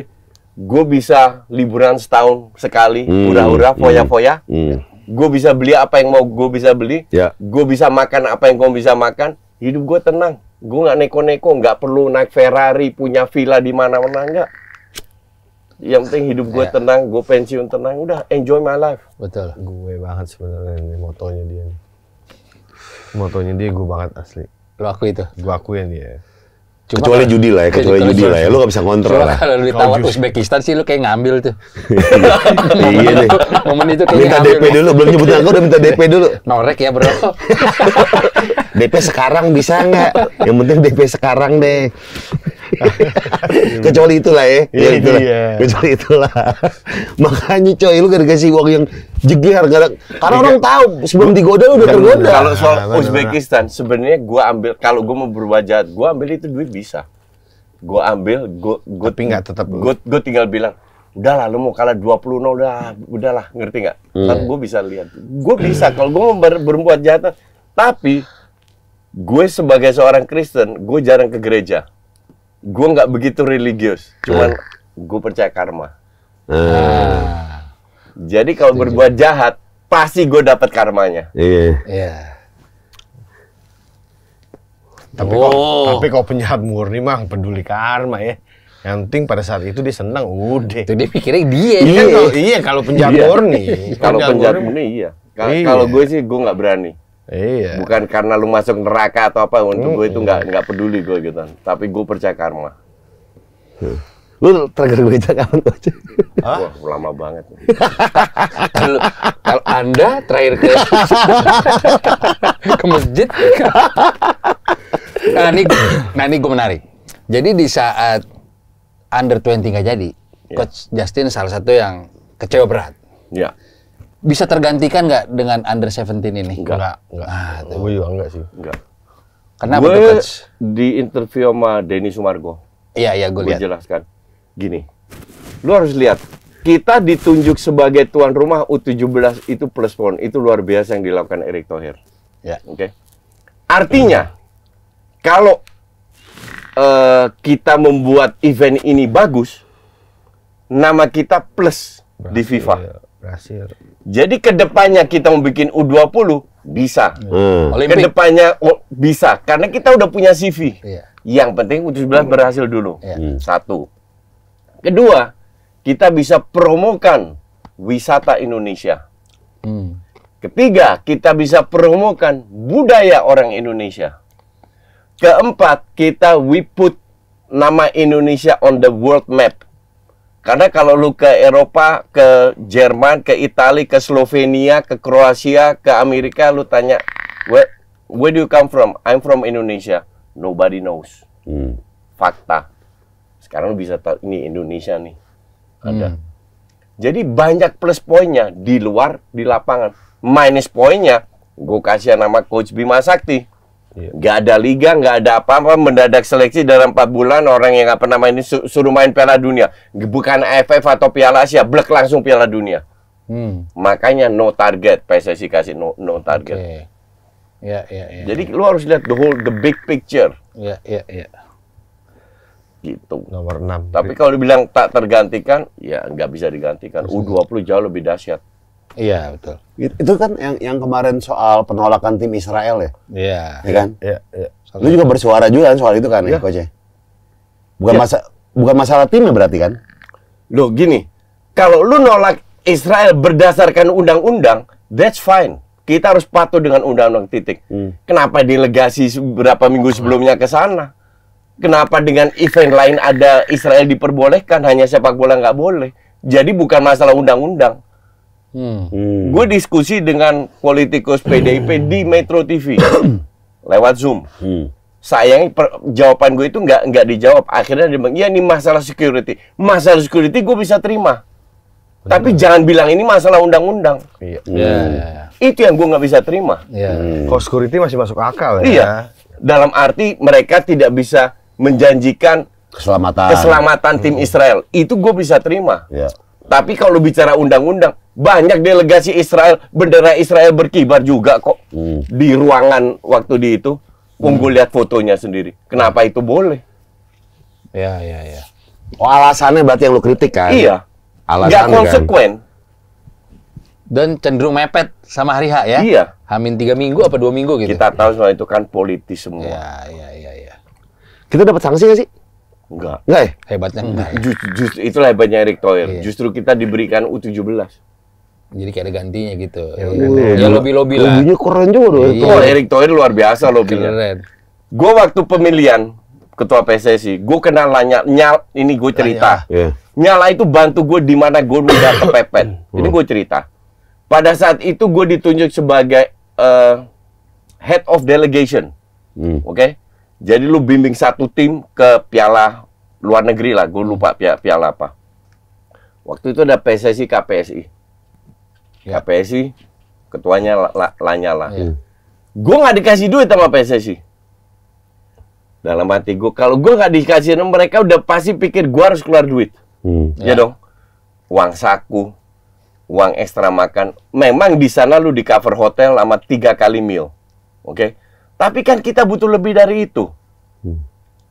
[SPEAKER 2] gue bisa liburan setahun sekali, hmm. hura-hura, hmm, foya-foya. Hmm, Gue bisa beli apa yang mau gue bisa beli. Ya. Gue bisa makan apa yang gue bisa makan. Hidup gue tenang. Gue nggak neko-neko, nggak perlu naik Ferrari, punya villa di mana-mana nggak yang penting hidup gue yeah. tenang gue pensiun tenang udah enjoy my life betul gue banget sebenarnya ini motonya dia
[SPEAKER 1] motonya dia gue banget asli lo aku itu gue akuin
[SPEAKER 3] dia
[SPEAKER 2] Cuma
[SPEAKER 1] kecuali judi lah ya, kecuali judi, judi lah ya. Lu gak bisa kontrol lah. Kalau ditawar
[SPEAKER 3] Uzbekistan sih lu kayak ngambil tuh. iya deh. Momen itu kayak minta DP dulu, belum nyebut angka udah minta DP
[SPEAKER 1] dulu. Norek ya, Bro. DP sekarang bisa nggak? Yang penting DP sekarang deh. Kecuali itulah ya. Iya, iya, itulah. Iya. Kecuali itulah. Makanya coy, lu gak dikasih uang yang jeger. Gak, karena iya. orang tahu sebelum digoda udah iya, tergoda. Kalau soal Uzbekistan,
[SPEAKER 2] sebenarnya gua ambil, kalau gua mau berubah jahat, gua ambil itu duit bisa. Gua ambil, gua, gua, tinggal tetap. Gua, gua tinggal bilang, udahlah lu mau kalah 20 nol udah udahlah ngerti nggak? Hmm. Kan gue bisa lihat, gue bisa kalau gue mau berbuat jahat, tapi gue sebagai seorang Kristen, gue jarang ke gereja gue nggak begitu religius, cuman uh. Eh. gue percaya karma. Uh. Jadi kalau berbuat jahat pasti gue dapat karmanya. Iya. Yeah. Tapi oh. kok tapi kok oh. penjahat murni mah peduli karma ya. Yang penting pada saat itu dia senang, udah. Itu dia pikirnya dia. Iya, kan? iya, iya kalau penjahat iya. murni. Kalau penjahat murni iya. iya. Kalau gue sih gue nggak berani. Iya. Bukan karena lu masuk neraka atau apa untuk mm, gue itu nggak iya. nggak peduli gue gitu. Tapi gue percaya karma.
[SPEAKER 1] Lu terakhir gue cek kapan coach?
[SPEAKER 2] Wah, lama banget. Kalau Anda terakhir ke
[SPEAKER 3] ke masjid. nah, ini nah ini gue menarik. Jadi di saat under 20 nggak jadi, yeah. coach Justin salah satu yang kecewa berat. Iya. Yeah bisa tergantikan nggak dengan under
[SPEAKER 2] 17 ini? Enggak, enggak. enggak. Ah, gue juga oh, iya, enggak sih. Enggak. Kenapa gue di interview sama Denny Sumargo. Iya, iya gue lihat. jelaskan. Gini. Lu harus lihat kita ditunjuk sebagai tuan rumah U17 itu plus one. itu luar biasa yang dilakukan Erick Thohir. Ya. Oke. Okay? Artinya kalau uh, kita membuat event ini bagus, nama kita plus Berarti, di FIFA. Ya berhasil. Jadi kedepannya kita mau bikin U20 bisa,
[SPEAKER 1] hmm. Olimpik.
[SPEAKER 2] kedepannya oh, bisa karena kita udah punya CV. Yeah. Yang penting U17 iya. berhasil dulu Yeah. hmm. satu. Kedua, kita bisa promokan wisata Indonesia. Hmm. Ketiga, kita bisa promokan budaya orang Indonesia. Keempat, kita wiput nama Indonesia on the world map karena kalau lu ke Eropa, ke Jerman, ke Italia, ke Slovenia, ke Kroasia, ke Amerika, lu tanya, where, where do you come from? I'm from Indonesia. Nobody knows. Hmm. Fakta. Sekarang lu bisa tahu, ini Indonesia nih. Ada. Hmm. Jadi banyak plus poinnya di luar, di lapangan. Minus poinnya, gue kasih nama Coach Bima Sakti. Iya. Nggak ada liga, nggak ada apa-apa, mendadak seleksi dalam 4 bulan orang yang nggak pernah main sur suruh main Piala Dunia. Bukan AFF atau Piala Asia, blek langsung Piala Dunia. Hmm. Makanya no target, PSSI kasih no, no target. Okay. Ya, ya, ya, ya. Jadi lu harus lihat the whole the big picture. Ya, ya, ya. Gitu. Nomor 6. Tapi kalau dibilang tak tergantikan, ya
[SPEAKER 1] nggak bisa digantikan. U20 jauh lebih dahsyat. Iya betul. Itu kan yang yang kemarin soal penolakan tim Israel ya. Iya. Iya kan. Iya. iya. Lu juga bersuara juga kan soal itu kan ya, iya. ya coach Bukan ya. masa bukan masalah timnya berarti kan? Loh gini,
[SPEAKER 2] kalau lu nolak Israel berdasarkan undang-undang, that's fine. Kita harus patuh dengan undang-undang titik. Hmm. Kenapa delegasi berapa minggu sebelumnya ke sana? Kenapa dengan event lain ada Israel diperbolehkan hanya sepak bola nggak boleh? Jadi bukan masalah undang-undang Hmm. Gue diskusi dengan politikus PDIP di Metro TV lewat Zoom. Hmm. Sayangnya jawaban gue itu nggak nggak dijawab. Akhirnya dia bilang, "Iya, ini masalah security. Masalah security gue bisa terima." Benar. Tapi jangan bilang ini masalah undang-undang.
[SPEAKER 1] Iya. Hmm. Ya, ya, hmm. ya.
[SPEAKER 2] Itu yang gue nggak bisa terima.
[SPEAKER 1] Ya. Hmm. Kalau security masih masuk akal ya. Iya.
[SPEAKER 2] Dalam arti mereka tidak bisa menjanjikan keselamatan keselamatan tim hmm. Israel. Itu gue bisa terima. Ya. Tapi kalau bicara undang-undang, banyak delegasi Israel, bendera Israel berkibar juga kok hmm. di ruangan waktu di itu. Hmm. lihat fotonya sendiri. Kenapa
[SPEAKER 1] itu boleh? Ya, ya, ya. Oh, alasannya berarti yang lu kritik kan? Iya. Alasannya Gak kan? konsekuen.
[SPEAKER 3] Kan? Dan cenderung mepet sama hari H ya? Iya.
[SPEAKER 2] Hamin tiga minggu apa dua minggu gitu? Kita tahu soal itu kan politis semua. Ya, ya, ya, ya.
[SPEAKER 1] Kita dapat sanksi gak sih? Enggak. Enggak ya?
[SPEAKER 2] Hebatnya enggak. Just, just, itulah hebatnya Erick Thohir. Iya. Justru kita diberikan U17. Jadi kayak ada gantinya gitu.
[SPEAKER 1] Ya, uh, ya lobby-lobby lah. Lobbynya keren juga loh. Iya. Oh, Erick
[SPEAKER 2] Thohir luar biasa lobbynya. Keren. Gue waktu pemilihan ketua PSSI, gue kenal Lanya, Nyal, ini gue cerita. Yeah. Ya. Iya. Nyala itu bantu gue di mana gue udah kepepet. ini hmm. gue cerita. Pada saat itu gue ditunjuk sebagai uh, head of delegation. Hmm. Oke. Okay? Jadi lu bimbing satu tim ke piala luar negeri lah, gue lupa piala, piala apa. Waktu itu ada PSSI KPSI. Ya. KPSI ketuanya la, la, Lanyala. Ya. Gue nggak dikasih duit sama PSSI. Dalam hati gue, kalau gue nggak dikasih mereka udah pasti pikir gue harus keluar duit. Hmm. Ya. ya dong. Uang saku, uang ekstra makan. Memang di sana lu di cover hotel sama tiga kali meal. Oke. Okay? Tapi kan kita butuh lebih dari itu. Hmm.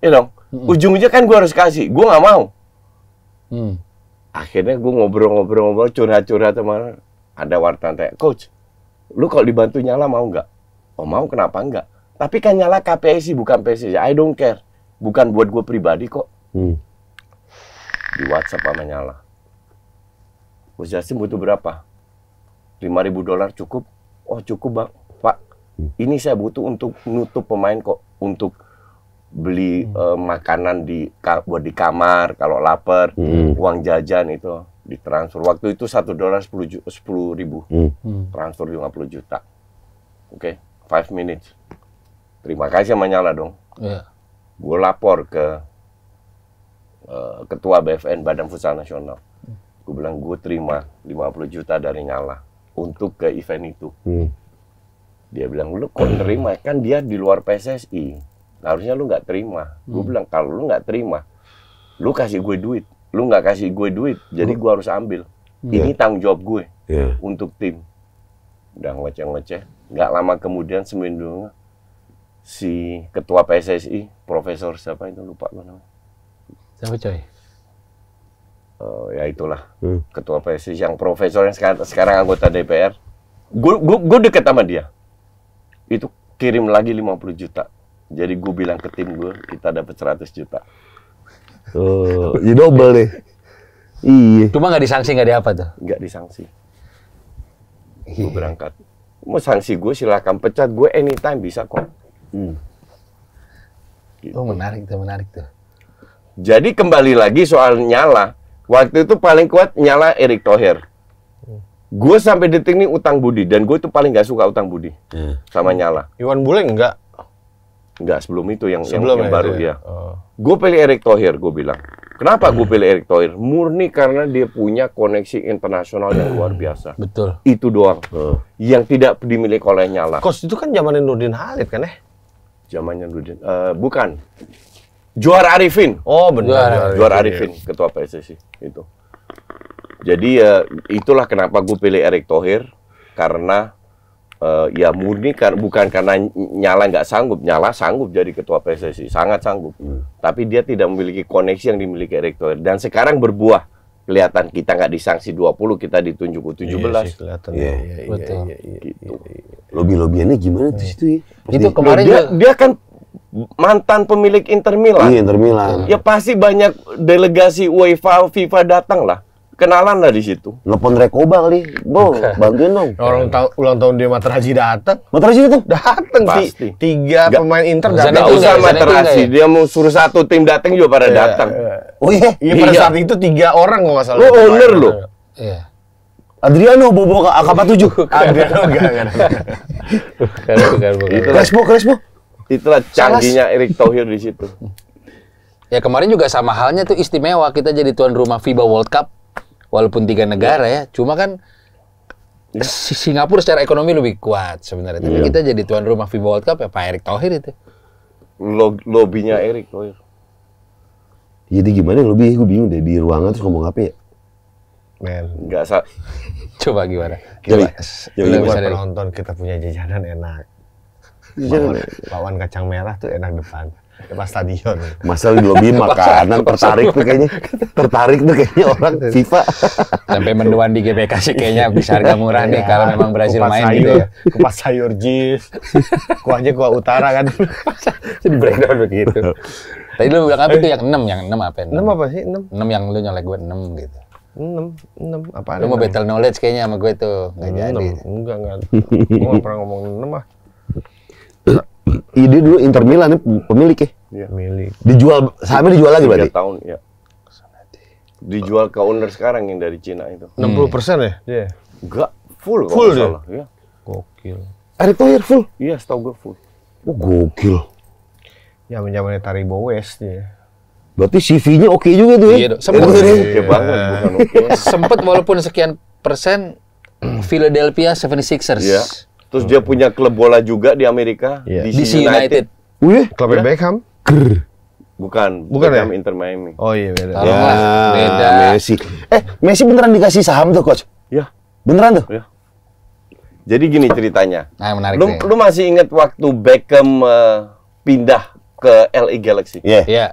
[SPEAKER 2] dong. Know? Hmm. Ujungnya kan gue harus kasih. Gue nggak mau. Hmm. Akhirnya gue ngobrol-ngobrol-ngobrol, curhat-curhat sama ada wartawan tanya, Coach, lu kalau dibantu nyala mau nggak? Oh mau, kenapa nggak? Tapi kan nyala KPSI bukan PSSI. I don't care. Bukan buat gue pribadi kok. Hmm. Di WhatsApp sama nyala. Coach butuh berapa? 5000 dolar cukup? Oh cukup bang. Pak, hmm. ini saya butuh untuk nutup pemain kok. Untuk beli hmm. uh, makanan di buat di kamar kalau lapar hmm. uang jajan itu ditransfer waktu itu satu dolar sepuluh sepuluh ribu hmm. hmm. transfer puluh juta oke okay? five minutes terima kasih sama nyala dong yeah. gue lapor ke uh, ketua BFN Badan Futsal Nasional hmm. gue bilang gue terima lima puluh juta dari nyala untuk ke event itu hmm. dia bilang lu kok terima kan dia di luar PSSI harusnya lu nggak terima hmm. gue bilang kalau lu nggak terima lu kasih gue duit lu nggak kasih gue duit jadi hmm. gue harus ambil yeah. Hmm. ini iya. tanggung jawab gue yeah. untuk tim udah ngoceh-ngoceh nggak lama kemudian seminggu si ketua PSSI Profesor siapa itu lupa gue namanya siapa coy uh, ya itulah hmm. ketua PSSI yang profesor yang sekarang, sekarang anggota DPR gue gue deket sama dia itu kirim lagi 50 juta jadi gue bilang ke tim gue, kita dapat 100 juta.
[SPEAKER 1] Oh, you double deh. Iya. Cuma
[SPEAKER 2] nggak disangsi nggak di apa tuh? Nggak disangsi. Iya. Gue berangkat. Mau sanksi gue silahkan pecat gue anytime bisa kok. Hmm. Gitu.
[SPEAKER 3] Oh menarik tuh menarik tuh.
[SPEAKER 2] Jadi kembali lagi soal nyala. Waktu itu paling kuat nyala Erick Thohir. Hmm. Gue sampai detik ini utang budi dan gue tuh paling gak suka utang budi hmm. sama nyala. Iwan Bule enggak? Enggak, sebelum itu yang sebelum yang, yang baru ya. ya. Oh. Gue pilih Erick Thohir, gue bilang. Kenapa gue pilih Erick Thohir? Murni karena dia punya koneksi internasional yang luar biasa. Betul. Itu doang. Hmm. Yang tidak dimiliki oleh Nyala. Kos itu kan zaman Nurdin Halid kan eh? Zamannya Nurdin. Uh, bukan. juara Arifin. Oh benar. juara Arifin, iya. ketua PSSI itu. Jadi uh, itulah kenapa gue pilih Erick Thohir karena uh, ya murni kan bukan karena nyala nggak sanggup nyala sanggup jadi ketua PSSI sangat sanggup hmm. tapi dia tidak memiliki koneksi yang dimiliki Erick Thohir dan sekarang berbuah kelihatan kita nggak disanksi 20 kita ditunjuk 17 iya kelihatan iya, iya, iya, iya, iya, gitu. Iya, iya, iya.
[SPEAKER 1] lobby ini gimana tuh situ ya itu kemarin dia,
[SPEAKER 2] dia kan mantan pemilik Inter Milan iya Inter Milan ya pasti banyak delegasi UEFA FIFA datang lah
[SPEAKER 1] kenalan lah di situ. Telepon Rekoba kali. bro, bantuin dong. Orang iya. ta ulang tahun dia materasi datang. materasi itu datang pasti. Tiga Gak, pemain Inter datang. Enggak usah Materazzi, ya? dia
[SPEAKER 2] mau suruh satu tim datang juga pada yeah, datang. Yeah. Oh iya. Iya pada iya. saat itu tiga orang kalau nggak salah. Lo iya. owner lo. Iya.
[SPEAKER 1] Adriano Bobo AK47. Adriano enggak kan. Bukan,
[SPEAKER 2] bukan, bukan. Crespo,
[SPEAKER 1] Crespo. Itulah canggihnya
[SPEAKER 2] Erik Thohir di situ.
[SPEAKER 3] Ya kemarin juga sama halnya tuh istimewa kita jadi tuan rumah FIBA World Cup walaupun tiga negara ya. Cuma kan ya. Singapura secara ekonomi lebih kuat sebenarnya. Tapi ya. kita jadi tuan rumah FIBA World Cup ya Pak Erick Thohir itu. Log lobinya Erick
[SPEAKER 2] Thohir.
[SPEAKER 1] Jadi iya, gimana ya? lebih gue bingung deh di ruangan terus ngomong apa ya?
[SPEAKER 2] Men. nggak sa Coba gimana? jadi, jadi bisa nonton kita punya jajanan enak. Jajanan.
[SPEAKER 1] Bakwan kacang merah tuh enak depan depan stadion. Masa lobi makanan tertarik tuh kayaknya. Tertarik tuh kayaknya orang FIFA.
[SPEAKER 2] Sampai menduan di GBK sih kayaknya
[SPEAKER 3] bisa harga murah nih kalau memang berhasil main sayur, gitu ya.
[SPEAKER 2] Kupas sayur jis. Kuahnya kuah utara kan. Jadi breakdown begitu. Tadi lu bilang apa itu
[SPEAKER 3] yang 6, yang 6 apa? 6, 6 apa sih? 6. 6 yang lu nyolek gue 6 gitu. 6, 6 apa? Lu mau battle knowledge kayaknya sama gue tuh. Enggak jadi. Enggak, enggak. Gue gak pernah ngomong
[SPEAKER 2] 6 ah
[SPEAKER 1] ide iya, dulu Inter Milan pemilik ya. Iya, milik. Dijual sahamnya dijual lagi berarti.
[SPEAKER 2] tahun, ya. Dijual ke owner sekarang yang dari Cina itu. 60% hmm. persen ya? Iya. Enggak, full full ya.
[SPEAKER 1] Gokil. Erick Thohir full?
[SPEAKER 2] Iya, setahu gue full.
[SPEAKER 1] Oh, gokil. Ya,
[SPEAKER 2] menjamannya Tari Bowes dia.
[SPEAKER 1] Berarti CV-nya oke okay juga tuh ya? Iya, sempet. Oke iya. banget, bukan
[SPEAKER 3] sempet walaupun sekian persen Philadelphia 76ers. Iya.
[SPEAKER 2] Terus dia punya klub bola juga di Amerika, yeah. DC, DC United.
[SPEAKER 1] Wih, klub ya? Beckham. Grr.
[SPEAKER 2] Bukan, bukan Beckham ya? Inter Miami. Oh iya beda. Ya, beda.
[SPEAKER 1] Messi. Eh, Messi beneran dikasih saham tuh, coach? Iya, Beneran tuh? Iya.
[SPEAKER 2] Jadi gini ceritanya. Nah, menarik. Lu, ya. lu masih ingat waktu Beckham uh, pindah ke LA Galaxy? Iya. Yeah. Yeah.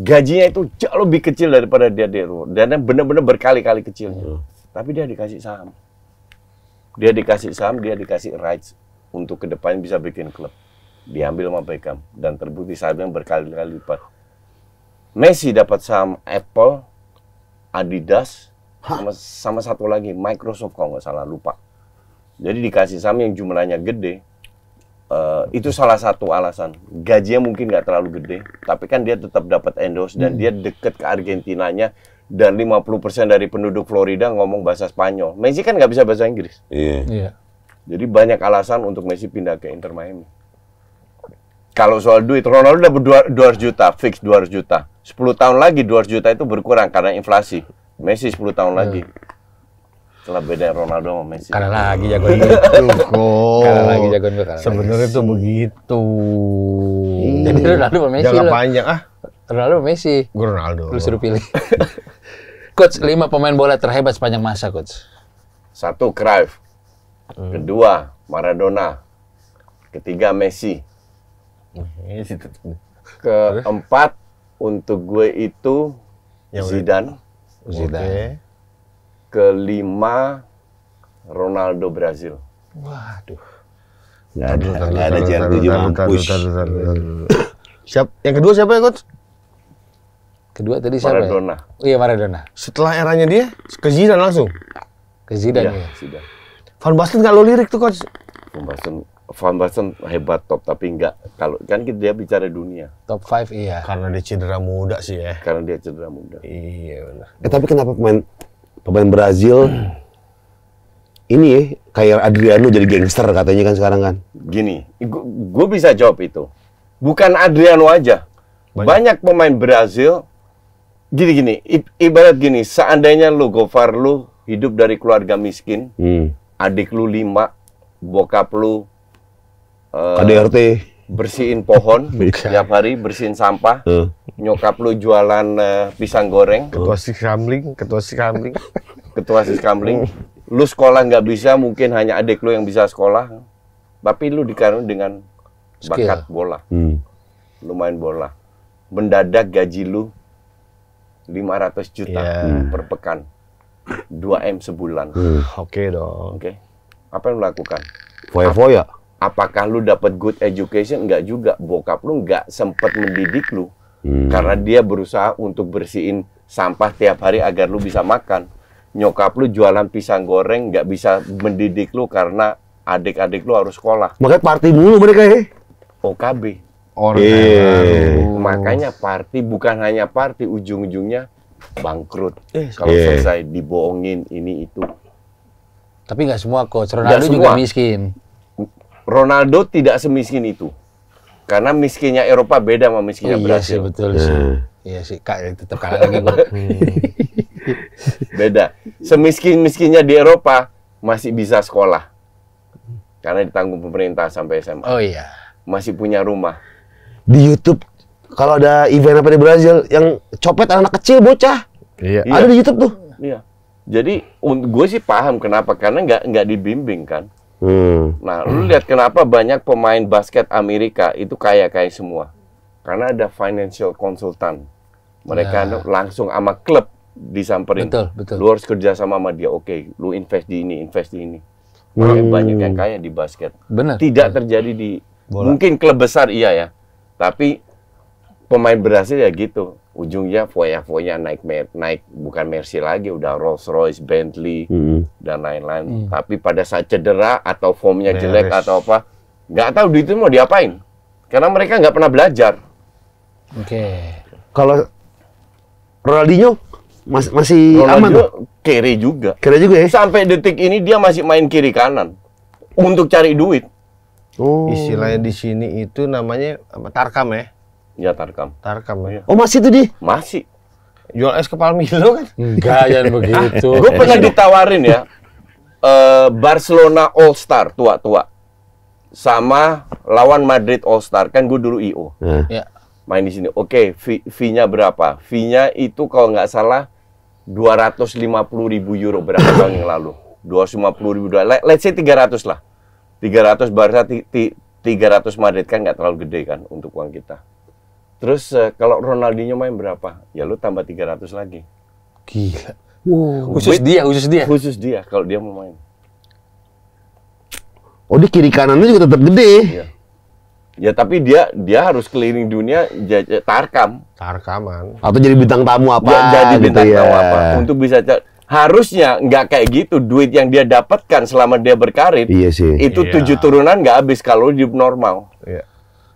[SPEAKER 2] Gajinya itu jauh lebih kecil daripada dia di Dan benar-benar berkali-kali kecilnya. Hmm. Tapi dia dikasih saham. Dia dikasih saham, dia dikasih rights untuk ke depan bisa bikin klub. Diambil sama Beckham dan terbukti sahamnya berkali-kali lipat. Messi dapat saham Apple, Adidas, sama, sama satu lagi Microsoft kalau nggak salah lupa. Jadi dikasih saham yang jumlahnya gede, Uh, itu salah satu alasan. Gajinya mungkin nggak terlalu gede, tapi kan dia tetap dapat endorse dan hmm. dia deket ke Argentinanya dan 50% dari penduduk Florida ngomong bahasa Spanyol. Messi kan nggak bisa bahasa Inggris. Iya. Yeah. Yeah. Jadi banyak alasan untuk Messi pindah ke Inter Miami. Kalau soal duit, Ronaldo dapat 200 juta, fix 200 juta. 10 tahun lagi 200 juta itu berkurang karena inflasi. Messi 10 tahun lagi. Itulah iya. beda Ronaldo sama Messi. Karena lagi jagoan itu kok. Karena lagi jago itu. Sebenarnya itu begitu. Jadi Ronaldo sama Messi. Jangan panjang ah.
[SPEAKER 3] Ronaldo sama Messi. Ronaldo. Lu suruh
[SPEAKER 2] pilih.
[SPEAKER 3] Coach, lima pemain bola terhebat
[SPEAKER 2] sepanjang masa, Coach. Satu, Cruyff. Hmm. Kedua, Maradona. Ketiga, Messi. Keempat, untuk gue itu Yang Zidane. Zidane. Kelima, Ronaldo Brazil. Waduh.
[SPEAKER 1] Gak ada, gak ada jam tujuh mampus. Siap. Yang kedua siapa ya, Coach?
[SPEAKER 3] Kedua tadi siapa ya? Maradona. ya? Oh, iya Maradona. Setelah eranya dia ke Zidane
[SPEAKER 2] langsung. Ke Zidane. ya. Zidane.
[SPEAKER 1] Van Basten nggak lo lirik tuh coach?
[SPEAKER 2] Van Basten, Van Basten hebat top tapi nggak kalau kan kita dia bicara dunia. Top 5 iya. Karena dia cedera muda sih ya. Karena dia cedera muda. Iya benar.
[SPEAKER 1] Eh tapi kenapa pemain pemain Brazil ini ya kayak Adriano jadi gangster katanya kan sekarang kan? Gini,
[SPEAKER 2] gue bisa jawab itu. Bukan Adriano
[SPEAKER 1] aja. Banyak, Banyak
[SPEAKER 2] pemain Brazil gini gini ibarat gini seandainya lu Gofar lu hidup dari keluarga miskin hmm. adik lu lima bokap lu uh, eh, KDRT bersihin pohon tiap hari bersihin sampah uh. nyokap lu jualan uh, pisang goreng ketua si kamling ketua si kamling ketua si kamling lu sekolah nggak bisa mungkin hanya adik lu yang bisa sekolah tapi lu dikarun dengan bakat bola hmm. lu main bola mendadak gaji lu 500 juta yeah. Hmm. per pekan. 2 M sebulan. Hmm. Oke okay dong. Oke. Okay. Apa yang lu lakukan? Foya-foya. Apakah lu dapat good education? Enggak juga. Bokap lu enggak sempat mendidik lu. Hmm. Karena dia berusaha untuk bersihin sampah tiap hari agar lu bisa makan. Nyokap lu jualan pisang goreng enggak bisa mendidik lu karena adik-adik lu harus sekolah.
[SPEAKER 1] Makanya party mulu mereka ya.
[SPEAKER 2] OKB.
[SPEAKER 1] Orde iya. yeah. Makanya
[SPEAKER 2] party bukan hanya party ujung-ujungnya bangkrut. Eh, Kalau yeah. selesai dibohongin ini itu.
[SPEAKER 3] Tapi nggak semua coach. Ronaldo gak juga miskin.
[SPEAKER 2] Ronaldo tidak semiskin itu. Karena miskinnya Eropa beda sama miskinnya oh, iya Brasil. Iya sih betul eh. Iya sih, Kak itu kalah lagi gua. Hmm. beda. Semiskin-miskinnya di Eropa masih bisa sekolah. Karena ditanggung pemerintah sampai SMA. Oh iya. Masih punya rumah
[SPEAKER 1] di YouTube kalau ada event apa di Brazil yang copet anak, -anak kecil bocah. Iya. Ada di YouTube tuh.
[SPEAKER 2] Iya. Jadi gue sih paham kenapa karena nggak nggak dibimbing kan. Hmm. Nah, lu lihat kenapa banyak pemain basket Amerika itu kaya kaya semua? Karena ada financial consultant. Mereka ya. langsung sama klub disamperin. Betul, betul. Lu harus kerja sama sama dia. Oke, lu invest di ini, invest di ini.
[SPEAKER 1] Hmm. Banyak yang
[SPEAKER 2] kaya di basket. Benar. Tidak terjadi di Bola. mungkin klub besar iya ya tapi pemain berhasil ya gitu. Ujungnya foya-foya naik naik bukan Mercy lagi, udah Rolls Royce, Bentley hmm. dan lain-lain. Hmm. Tapi pada saat cedera atau formnya Beres. jelek atau apa, nggak tahu duit itu mau diapain. Karena mereka nggak pernah belajar.
[SPEAKER 1] Oke. Okay. Kalau Ronaldinho mas masih Ronaldinho aman tuh? Kiri
[SPEAKER 2] juga. Kiri juga ya? Sampai detik ini dia masih main kiri kanan untuk cari duit.
[SPEAKER 1] Oh. Istilahnya
[SPEAKER 2] di sini itu namanya apa? Tarkam ya? Ya Tarkam. Tarkam ya. Oh masih tuh di? Masih. Jual es kepala Milo kan?
[SPEAKER 1] Enggak jangan begitu. Gue pernah ditawarin
[SPEAKER 2] ya uh, Barcelona All Star tua-tua sama lawan Madrid All Star kan gue dulu IO. Hmm. yeah. Ya. Main di sini. Oke, okay, fee-nya berapa? Fee-nya itu kalau nggak salah 250 ribu euro berapa tahun yang lalu? 250 ribu dolar. Let's say 300 lah. 300 Barca 300 Madrid kan nggak terlalu gede kan untuk uang kita. Terus uh, kalau Ronaldinho main berapa? Ya lu tambah 300 lagi.
[SPEAKER 1] Gila. Wow. Khusus dia, khusus dia. Khusus
[SPEAKER 2] dia kalau dia mau main.
[SPEAKER 1] Oh, di kiri kanannya juga tetap gede. Iya.
[SPEAKER 2] Ya tapi dia dia harus keliling dunia tarkam. Tarkaman.
[SPEAKER 1] Atau jadi bintang tamu apa? Ya, jadi gitu bintang ya. tamu
[SPEAKER 2] apa? Untuk bisa harusnya nggak kayak gitu duit yang dia dapatkan selama dia berkarir iya sih. itu iya. tujuh turunan nggak habis kalau di normal iya.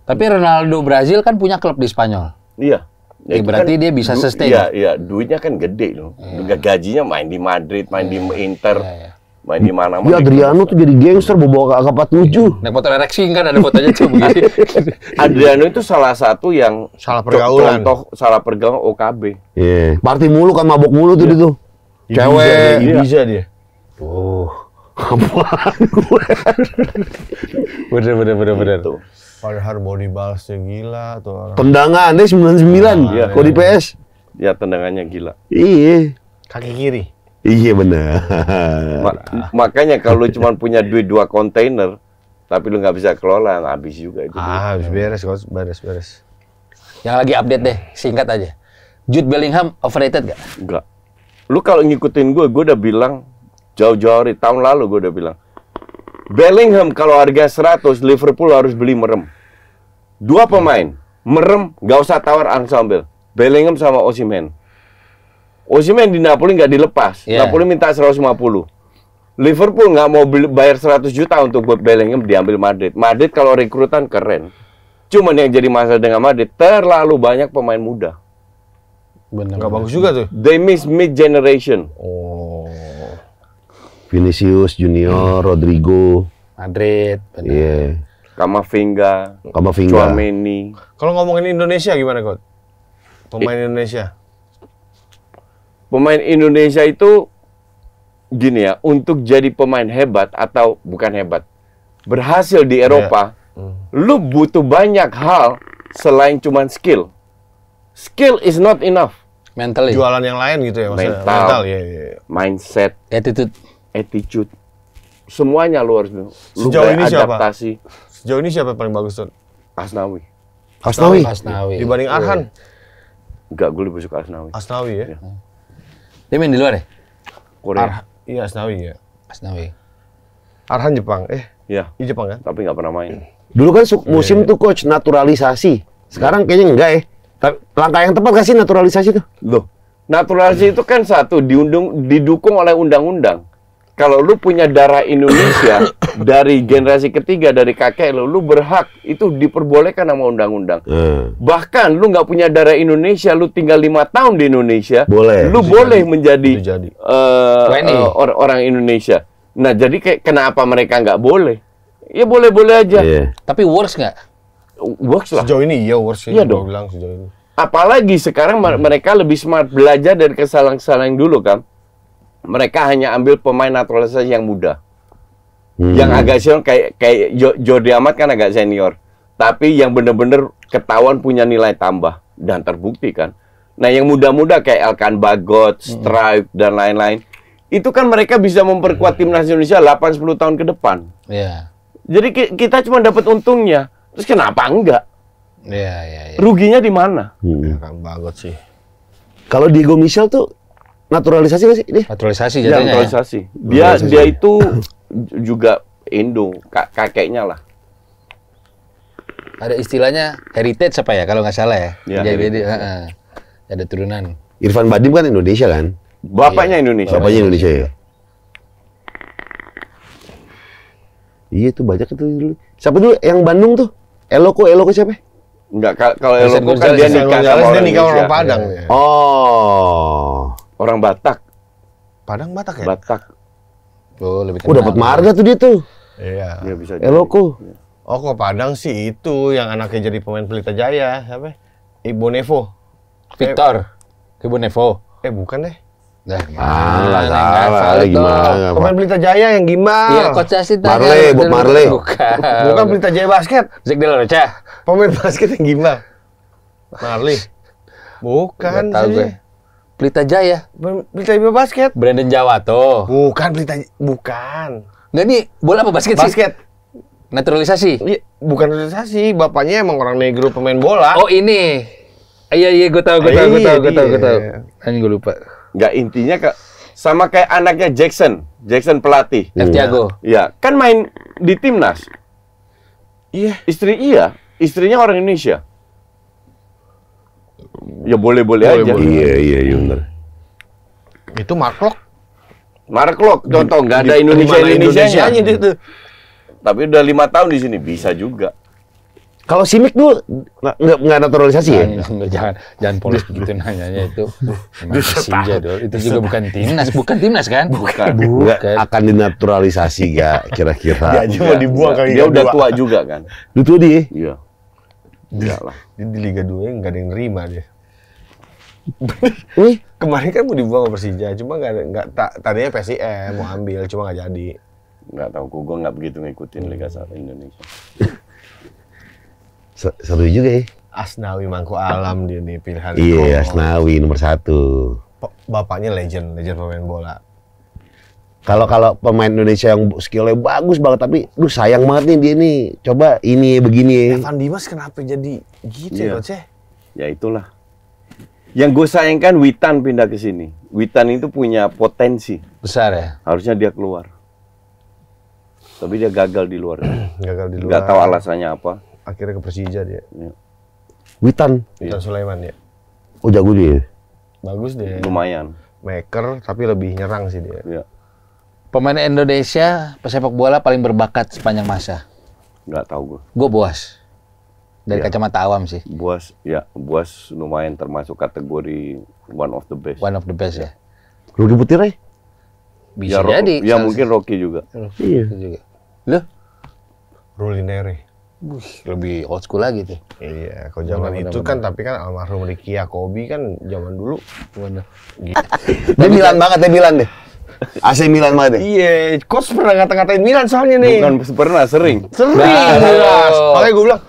[SPEAKER 3] tapi Ronaldo Brazil kan punya klub di Spanyol
[SPEAKER 2] iya Ya, berarti kan, dia bisa sustain. Iya, iya, duitnya kan gede loh. Iya. Gajinya main di Madrid, main iya. di Inter. Iya, iya main di mana mana. Ya gitu. Adriano
[SPEAKER 1] tuh jadi gangster bawa ke AK 47. Iya.
[SPEAKER 2] Naik motor ereksi kan ada fotonya tuh begini. Adriano itu salah satu yang salah pergaulan. Contoh salah pergaulan OKB.
[SPEAKER 1] Iya. Yeah. Party mulu kan mabok mulu tuh yeah. itu. Cewek. Ibiza, Ibiza dia. Tuh. apa gue? bener, bener, bener, bener. Gitu. tuh
[SPEAKER 2] Padahal body balance gila atau tendangan deh sembilan sembilan ya, kau di PS. Ya tendangannya gila.
[SPEAKER 1] Iya. Kaki kiri. Iya benar. Ma
[SPEAKER 2] makanya kalau cuma punya duit dua kontainer tapi lu nggak bisa kelola habis juga itu. Ah, habis beres, kos. beres, beres. Yang lagi update deh,
[SPEAKER 3] singkat aja. Jude Bellingham overrated gak?
[SPEAKER 2] Enggak. Lu kalau ngikutin gue, gue udah bilang jauh-jauh hari tahun lalu gue udah bilang Bellingham kalau harga 100 Liverpool harus beli merem. Dua pemain merem gak usah tawar ensemble. Bellingham sama Osimen. Osimen di Napoli nggak dilepas. Yeah. Napoli minta 150. Liverpool nggak mau beli, bayar 100 juta untuk buat Bellingham diambil Madrid. Madrid kalau rekrutan keren. Cuman yang jadi masalah dengan Madrid terlalu banyak pemain muda. Benar. Gak bagus juga tuh. They miss mid generation. Oh.
[SPEAKER 1] Vinicius Junior, hmm. Rodrigo,
[SPEAKER 2] Madrid, benar. Yeah. Kamavinga, Kamavinga. Chouameni. Kalau ngomongin Indonesia gimana, kok Pemain It, Indonesia. Pemain Indonesia itu gini ya, untuk jadi pemain hebat atau bukan hebat, berhasil di iya. Eropa, yeah. mm. lu butuh banyak hal selain cuman skill skill is not enough. Mentally. Jualan yang lain gitu ya maksudnya. Mental, Mental ya, ya. mindset, attitude, attitude. Semuanya lu harus lu Sejauh ini siapa? Sejauh ini siapa yang paling bagus tuh? Asnawi.
[SPEAKER 1] Asnawi. Asnawi. Dibanding iya. Arhan.
[SPEAKER 2] Enggak, gue lebih suka Asnawi. Asnawi ya. ya. Dia main di luar ya? Korea. Ar iya Asnawi ya. Asnawi.
[SPEAKER 1] Arhan Jepang. Eh,
[SPEAKER 2] iya. Di Jepang kan? Tapi nggak pernah
[SPEAKER 1] main. Dulu kan musim yeah. Iya. tuh coach naturalisasi. Sekarang kayaknya enggak ya. Langkah yang tepat kasih naturalisasi tuh. Loh, naturalisasi itu kan satu diundung didukung oleh
[SPEAKER 2] undang-undang. Kalau lu punya darah Indonesia dari generasi ketiga dari kakek lu, lu berhak itu diperbolehkan sama undang-undang. Hmm. Bahkan lu nggak punya darah Indonesia, lu tinggal lima tahun di Indonesia, boleh. lu boleh jadi. menjadi jadi. Uh, uh, or orang Indonesia. Nah jadi kayak kenapa mereka nggak boleh? Ya boleh-boleh aja. Yeah. Tapi worse nggak? works lah. Sejauh ini iya works sih. Iya dong. Bilang sejauh ini. Apalagi sekarang hmm. mereka lebih smart belajar dari kesalahan-kesalahan dulu kan. Mereka hanya ambil pemain naturalisasi yang muda. Hmm. Yang agak senior kayak kayak Jordi Amat kan agak senior. Tapi yang bener-bener ketahuan punya nilai tambah dan terbukti kan. Nah, yang muda-muda kayak Elkan Bagot, hmm. Stripe hmm. dan lain-lain itu kan mereka bisa memperkuat timnas Indonesia 8 10 tahun ke depan. Yeah. Jadi kita cuma dapat untungnya. Terus kenapa enggak? Iya, iya, iya. Ruginya di mana?
[SPEAKER 1] Hmm. Ya, bagus sih. Kalau Diego Michel tuh naturalisasi gak sih? Ini? Naturalisasi ya, jadinya. Ya, naturalisasi. Ya? Dia naturalisasi. dia
[SPEAKER 2] itu juga Indo, kakeknya lah.
[SPEAKER 3] Ada istilahnya
[SPEAKER 2] heritage apa ya kalau nggak salah ya? ya jadi, uh, uh,
[SPEAKER 3] ada turunan.
[SPEAKER 1] Irfan Badim kan Indonesia kan?
[SPEAKER 3] Bapaknya iya. Indonesia. Bapaknya
[SPEAKER 1] Indonesia ya. Iya tuh banyak itu Siapa dulu yang Bandung tuh? Eloko Eloko siapa? Enggak kalau Eloko kan dia nikah sama orang, dia nikah orang Padang. Ya. Oh. Orang Batak. Padang Batak ya? Batak. Oh,
[SPEAKER 2] lebih kenal. Oh, dapat marga tuh dia tuh. Iya.
[SPEAKER 1] Dia bisa Eloko. Jadi.
[SPEAKER 2] Oh, kok Padang sih itu yang anaknya jadi pemain Pelita Jaya, siapa? Ibu Nevo. Victor. Ibu Nevo. Eh, bukan deh. Nah, salah,
[SPEAKER 1] salah, gimana? Pemain Pelita Jaya yang gimana? Iya, coach Asit Marley, Bob Marley. Bukan. Bukan Pelita Jaya basket. Zek Del Rocha. Pemain basket yang gimana? Marley.
[SPEAKER 3] Bukan tahu gue. Pelita Jaya. Pelita Jaya basket. Brandon Jawato. Bukan Pelita bukan. Enggak nih, bola apa basket, basket. sih? Basket. Naturalisasi.
[SPEAKER 2] Iya, bukan naturalisasi, bapaknya emang orang negro pemain bola. Oh, ini. Iya iya gue tau, gue tahu gue ah, tahu gue iya, tahu gue tahu. Hanya kan gue lupa nggak intinya ke sama kayak anaknya Jackson, Jackson pelatih. Hmm. F. Tiago. Iya, kan main di timnas. Iya. Istri iya, istrinya orang Indonesia. Ya boleh-boleh aja. Boleh. Iya, iya, iya benar. Itu Marklock. Marklock contoh nggak ada Indonesia Indonesia-nya di itu, Tapi udah lima tahun di sini bisa juga.
[SPEAKER 1] Kalau Simic tuh nggak nggak naturalisasi nah, ya? Enggak, jangan jangan
[SPEAKER 3] polos begitu nanyanya itu. Persija Itu juga bukan timnas,
[SPEAKER 1] bukan timnas kan? Bukan.
[SPEAKER 2] bukan. Akan
[SPEAKER 1] dinaturalisasi gak kira-kira? Dia cuma dibuang kali Dia udah tua juga kan? Udah tua dia? Iya. Enggak lah. Di,
[SPEAKER 2] di Liga 2 nggak ada yang nerima dia. Kemarin kan mau dibuang ke Persija, cuma nggak nggak tak tadinya PSM mau ambil, cuma nggak jadi. Nggak tahu, gue nggak begitu ngikutin Liga 1 Indonesia.
[SPEAKER 1] Seru juga ya.
[SPEAKER 2] Asnawi Mangku Alam dia nih pilihan. Iya,
[SPEAKER 1] Asnawi nomor satu.
[SPEAKER 2] Bapaknya legend, legend pemain bola.
[SPEAKER 1] Kalau kalau pemain Indonesia yang skillnya bagus banget tapi lu sayang banget nih dia nih. Coba ini begini. Evan
[SPEAKER 2] ya. ya, Dimas kenapa jadi gitu ya, iya. Coach? Ya? ya itulah. Yang gue sayangkan Witan pindah ke sini. Witan itu punya potensi besar ya. Harusnya dia keluar. Tapi dia gagal di luar.
[SPEAKER 1] gagal di luar. Gak tahu alasannya
[SPEAKER 2] apa akhirnya ke Persija dia. Iya. Witan. Iya. Witan Sulaiman ya. Oh jago dia. Ya? Bagus deh. Lumayan. Maker tapi lebih nyerang sih dia. Ya.
[SPEAKER 3] Pemain Indonesia pesepak bola paling berbakat sepanjang masa.
[SPEAKER 2] Gak tau gue. Gue buas, Dari ya. kacamata awam sih. Buas ya buas lumayan termasuk kategori one of the best. One of the best ya. ya. Rudy Putih Bisa ya, jadi. Ya mungkin Rocky juga. Iya. Rocky juga. Loh?
[SPEAKER 1] Rulinere. Bush, lebih old school lagi tuh. Iya, kalau zaman bener, itu bener, kan bener. tapi kan almarhum Ricky Yakobi kan zaman dulu. Bener. Gitu. dia Milan banget, dia ya, Milan deh. AC
[SPEAKER 2] Milan banget deh. Iya, coach pernah ngata-ngatain Milan soalnya nih. Bukan pernah, sering. Sering. Nah, Makanya gue bilang,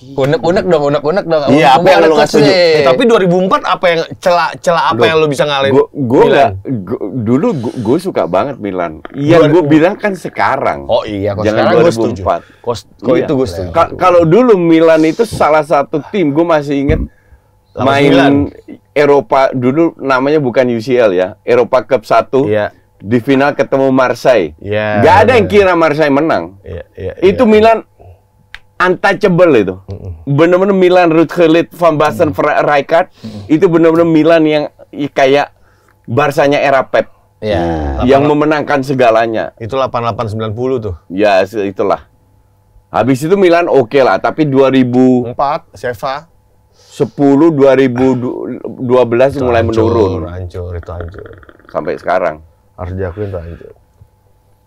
[SPEAKER 2] Unek-unek dong, unek-unek dong. Iya, apa yang lu nggak setuju? Eh, tapi 2004 apa yang celah celah apa Loh, yang lu bisa ngalir Gua, gua dulu gua, gua, suka banget Milan. Iya, gua bilang kan sekarang. Oh iya, kalau jangan sekarang 2004. Kau setuju. iya. itu gua setuju. Ka kalau dulu Milan itu salah satu tim, gua masih inget main Milan. Eropa dulu namanya bukan UCL ya, Eropa Cup satu, Iya di final ketemu Marseille. Yeah, Gak ada yeah. yang iya. kira Marseille menang. Yeah, yeah, itu yeah. Milan untouchable itu. benar-benar Milan Ruud Gullit, Van Basten, Rijkaard itu benar-benar Milan yang kayak Barsanya era Pep. Ya, hmm. yang memenangkan segalanya. Itu 8890 tuh. Ya, itulah. Habis itu Milan oke okay lah, tapi 2004 Seva 10 2012 ah, mulai hancur, menurun. Hancur, itu hancur. Sampai sekarang. Harus diakui
[SPEAKER 1] itu hancur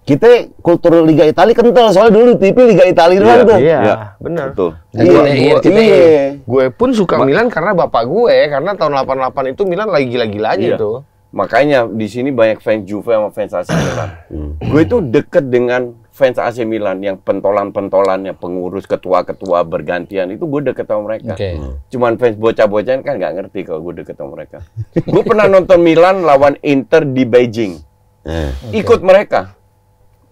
[SPEAKER 1] kita kultur Liga Italia kental soalnya dulu TV Liga Italia doang tuh. Iya, yeah, iya, benar. Betul. Iya iya, iya, iya, iya. Gue pun suka Ma Milan karena bapak gue, ya,
[SPEAKER 2] karena tahun 88 itu Milan lagi gila aja yeah. tuh. Makanya di sini banyak fans Juve sama fans AC Milan. Hmm. gue itu deket dengan fans AC Milan yang pentolan-pentolannya, pengurus ketua-ketua bergantian itu gue deket sama mereka. Okay. Hmm. Cuman fans bocah-bocahan kan nggak ngerti kalau gue deket sama mereka. gue pernah nonton Milan lawan Inter di Beijing. Eh. Okay. Ikut mereka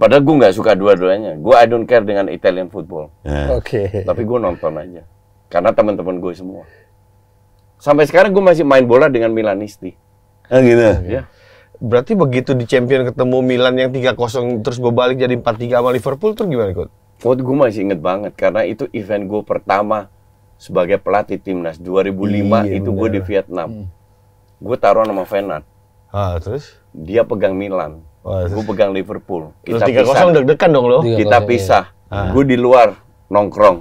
[SPEAKER 2] Padahal gue nggak suka dua-duanya. Gue I don't care dengan Italian football. Yeah. Oke. Okay. Tapi gue nonton aja. Karena teman-teman gue semua. Sampai sekarang gue masih main bola dengan Milanisti. Ah oh, gitu. Ya. Berarti begitu di champion ketemu Milan yang 3-0 terus gue balik jadi 4-3 sama Liverpool tuh gimana kok? Oh, gue masih inget banget karena itu event gue pertama sebagai pelatih timnas 2005 iya, itu gue di Vietnam. Hmm. Gue taruh nama Venat. Ah, terus? Dia pegang Milan gue pegang Liverpool. Kita tiga kosong deg-degan
[SPEAKER 1] dong lo. Kita iya. pisah. Iya. Ah. Gue
[SPEAKER 2] di luar nongkrong.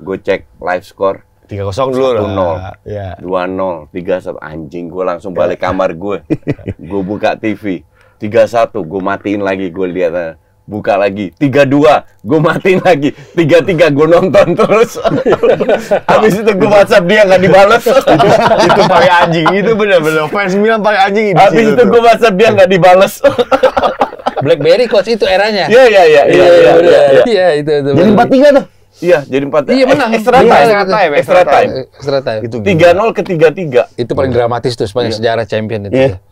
[SPEAKER 2] Gue cek live score. Tiga kosong dulu lah. nol, iya. dua nol, tiga satu anjing. Gue langsung balik iya. kamar gue. gue buka TV. Tiga satu. Gue matiin lagi. Gue lihat eh, buka lagi tiga dua gue matiin lagi tiga tiga gue nonton terus habis itu gue whatsapp dia nggak dibalas. itu, itu pakai anjing itu bener-bener fans Milan pakai anjing habis itu gue whatsapp dia nggak dibalas.
[SPEAKER 3] BlackBerry coach itu eranya iya iya iya iya iya iya, iya, iya. iya
[SPEAKER 2] itu itu jadi empat tiga tuh Iya, jadi empat. Iya menang. Eh, extra time, extra time, extra time. Extra time. Itu tiga nol ke tiga tiga.
[SPEAKER 1] Itu paling dramatis tuh sepanjang sejarah
[SPEAKER 2] champion itu.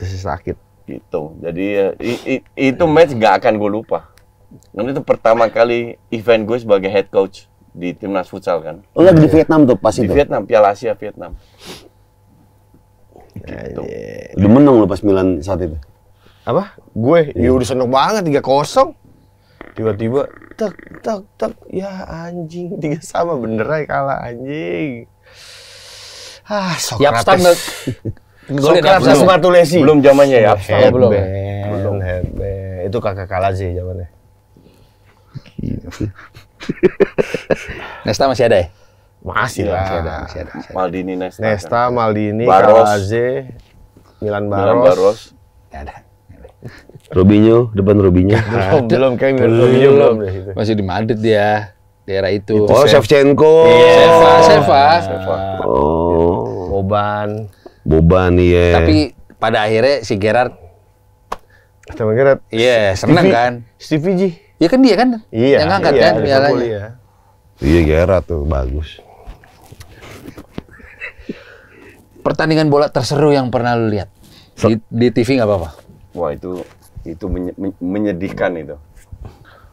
[SPEAKER 2] Itu sakit gitu jadi ya, i, itu match nggak akan gue lupa karena itu pertama kali event gue sebagai head coach di timnas futsal kan lo oh, lagi di Vietnam tuh pas di itu di Vietnam Piala Asia Vietnam
[SPEAKER 1] gitu. Iya, iya. Lu menang lo pas Milan saat itu apa gue ya udah seneng banget tiga kosong tiba-tiba tek tek tek
[SPEAKER 2] ya anjing tiga sama bener aja kalah anjing ah
[SPEAKER 1] Socrates Yap, Sokrates sama Tulesi. Belum zamannya ya. Belum. Belum headband. Itu kakak kalah sih zamannya.
[SPEAKER 2] Nesta masih ada ya? Masih iya, Masih ada, masih ada, masih ada. Maldini Nesta. Nesta,
[SPEAKER 1] kan? Maldini, Baros. Kalaze,
[SPEAKER 2] Milan
[SPEAKER 3] Baros. Milan Baros. Ya ada.
[SPEAKER 1] Robinho, depan Robinho. belum, belum kayak belum, Robinho belum. belum.
[SPEAKER 3] Masih di Madrid dia, daerah itu. Oh, Shevchenko. Iya, Seva, Seva.
[SPEAKER 1] Oh.
[SPEAKER 3] Boban. Boban iya. Yeah. Tapi pada akhirnya si Gerard
[SPEAKER 1] sama Gerard. Iya, yeah, seneng kan?
[SPEAKER 2] Stevie G.
[SPEAKER 3] Iya kan dia kan? Iya. Yang angkat iya,
[SPEAKER 1] kan
[SPEAKER 2] pialanya. Iya.
[SPEAKER 1] iya. Gerard tuh bagus.
[SPEAKER 3] Pertandingan bola terseru yang pernah lu lihat
[SPEAKER 2] di, di TV nggak apa-apa? Wah itu itu menyedihkan itu.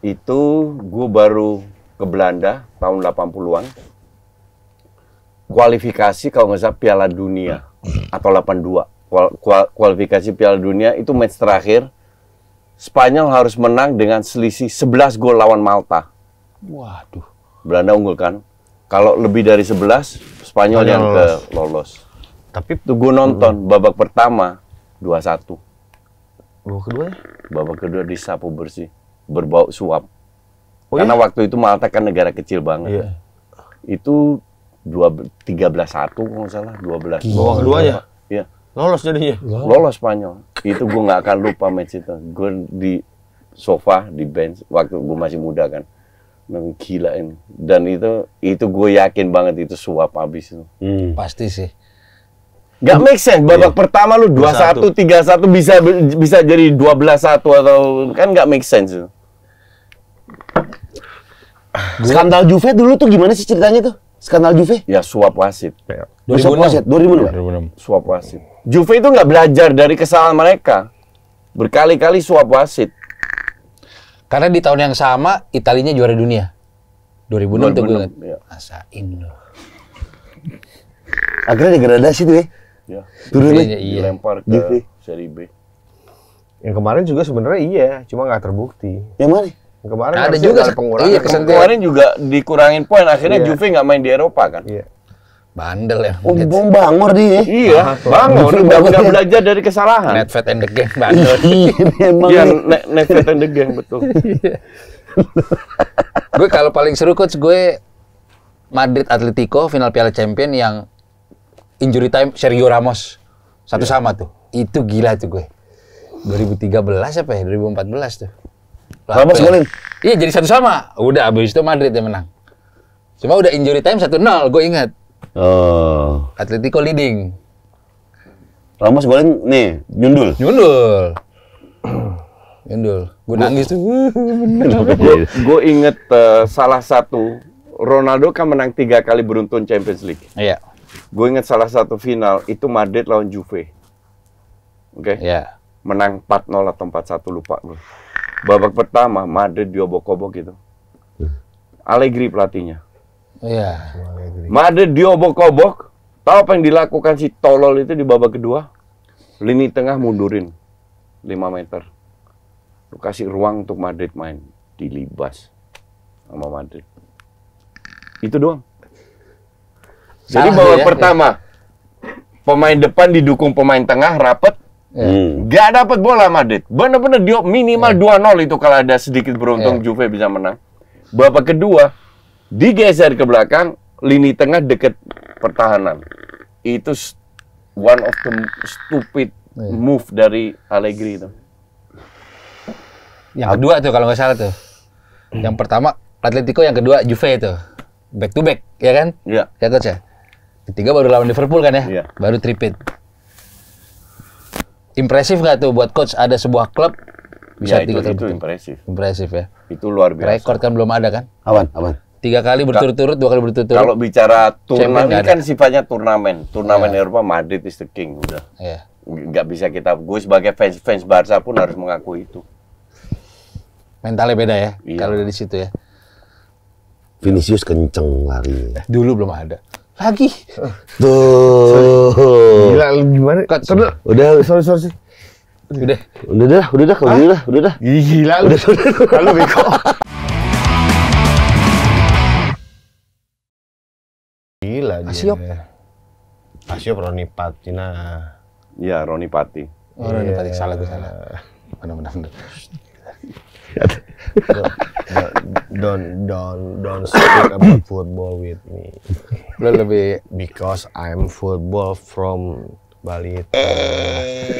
[SPEAKER 2] Itu gue baru ke Belanda tahun 80-an. Kualifikasi kalau nggak salah Piala Dunia atau 82 kual, kual, kualifikasi Piala Dunia itu match terakhir Spanyol harus menang dengan selisih 11 gol lawan Malta. Waduh. Belanda unggul kan? Kalau lebih dari 11 Spanyol Hanya yang lolos. ke lolos. Tapi tuh gue nonton hmm. babak pertama 2-1. Babak kedua? Ya? Babak kedua disapu bersih, berbau suap. Oh, iya? Karena iya? waktu itu Malta kan negara kecil banget. Iya. Itu dua tiga belas satu kalau salah dua belas dua dua ya iya
[SPEAKER 1] lolos jadinya lolos
[SPEAKER 2] Spanyol itu gue nggak akan lupa match itu gue di sofa di bench waktu gue masih muda kan Memang gila ini dan itu itu gue yakin banget itu suap habis itu hmm. pasti sih
[SPEAKER 1] Gak make sense babak iya.
[SPEAKER 2] pertama lu tiga satu bisa bisa jadi dua belas satu atau kan gak make sense. itu Skandal
[SPEAKER 1] Juve dulu tuh gimana sih ceritanya tuh? skandal Juve?
[SPEAKER 2] Ya suap wasit. Ya. 2006. Suap wasit 2006. 2006. Suap wasit. Juve itu nggak belajar dari kesalahan mereka. Berkali-kali suap wasit. Karena di tahun yang sama Italinya juara dunia.
[SPEAKER 1] 2006, 2006 tuh gue
[SPEAKER 3] ya. Asain
[SPEAKER 1] Akhirnya degradasi tuh ya. Ya. Turun iya, iya. dilempar ke Juve. seri B. Yang kemarin juga sebenarnya iya, cuma nggak terbukti. Yang mana? Kemarin ada juga pengurangan. Iya, kemarin
[SPEAKER 2] juga dikurangin poin akhirnya yeah. Juve nggak main di Eropa kan. Iya. Bandel ya. Oh,
[SPEAKER 1] bangor dia. Iya, bangor. Udah bangor belajar
[SPEAKER 2] dari kesalahan. Net fat and the game bandel.
[SPEAKER 1] Memang. Iya, net, net fat and the game
[SPEAKER 2] betul. gue kalau
[SPEAKER 3] paling seru coach gue Madrid Atletico final Piala Champion yang injury time Sergio Ramos satu yeah. sama tuh. Itu gila tuh gue. 2013 apa ya? 2014 tuh. Lama segolin, Iya jadi satu sama. Udah abis itu Madrid yang menang. Cuma udah injury time satu nol, gue ingat.
[SPEAKER 1] Oh. Atletico leading. Ramos golin nih, nyundul. Nyundul. nyundul. Gue nangis tuh. gue inget uh, salah
[SPEAKER 2] satu Ronaldo kan menang tiga kali beruntun Champions League. Iya. Yeah. Gue inget salah satu final itu Madrid lawan Juve. Oke. Okay? Iya. Menang 4-0 atau 4-1 lupa gue babak pertama Madrid diobok-obok gitu. Hmm. Allegri pelatihnya. Iya. Yeah. Madrid diobok-obok. Tahu apa yang dilakukan si tolol itu di babak kedua? Lini tengah mundurin 5 meter. Lu kasih ruang untuk Madrid main. Dilibas sama Madrid. Itu doang. Jadi babak ya, pertama ya. pemain depan didukung pemain tengah rapet, Ya. Hmm. Gak dapat bola Madrid. benar-benar dia minimal ya. 2-0 itu kalau ada sedikit beruntung ya. Juve bisa menang. Babak kedua digeser ke belakang, lini tengah deket pertahanan. Itu one of the stupid ya. move dari Allegri itu.
[SPEAKER 3] Yang kedua tuh kalau nggak salah tuh. Hmm. Yang pertama Atletico, yang kedua Juve itu. Back to back, ya kan? Iya. Ya ya. Ketiga baru lawan Liverpool kan ya? ya. Baru tripit. Impresif nggak tuh buat coach ada sebuah klub bisa ya, tiga itu, itu gitu. impresif. Impresif ya. Itu luar biasa. Rekor kan belum ada kan? Awan, awan. Tiga kali berturut-turut, dua kali berturut-turut. Kalau bicara
[SPEAKER 2] turnamen kan sifatnya turnamen. Turnamen ya. Eropa Madrid is the king udah. nggak iya. Nggak bisa kita gue sebagai fans fans Barca pun harus mengakui itu.
[SPEAKER 3] Mentalnya beda ya ya. kalau dari situ ya.
[SPEAKER 1] Vinicius kenceng lari. Dulu belum ada lagi. Tuh. Gila Gila gimana? Cut, Udah, sorry, sorry, sorry. Udah. Udah dah, udah dah, udah dah, udah dah. Gila lu. Udah, udah, udah. beko. Gila dia. Asiop. Asiop Roni nah.
[SPEAKER 2] Iya, Roni Pati.
[SPEAKER 1] Oh, Roni iya. Pati. Salah gue salah. Mana mana
[SPEAKER 2] don't don't don't speak about football with me. Lo lebih because I'm football
[SPEAKER 1] from Bali. Eh.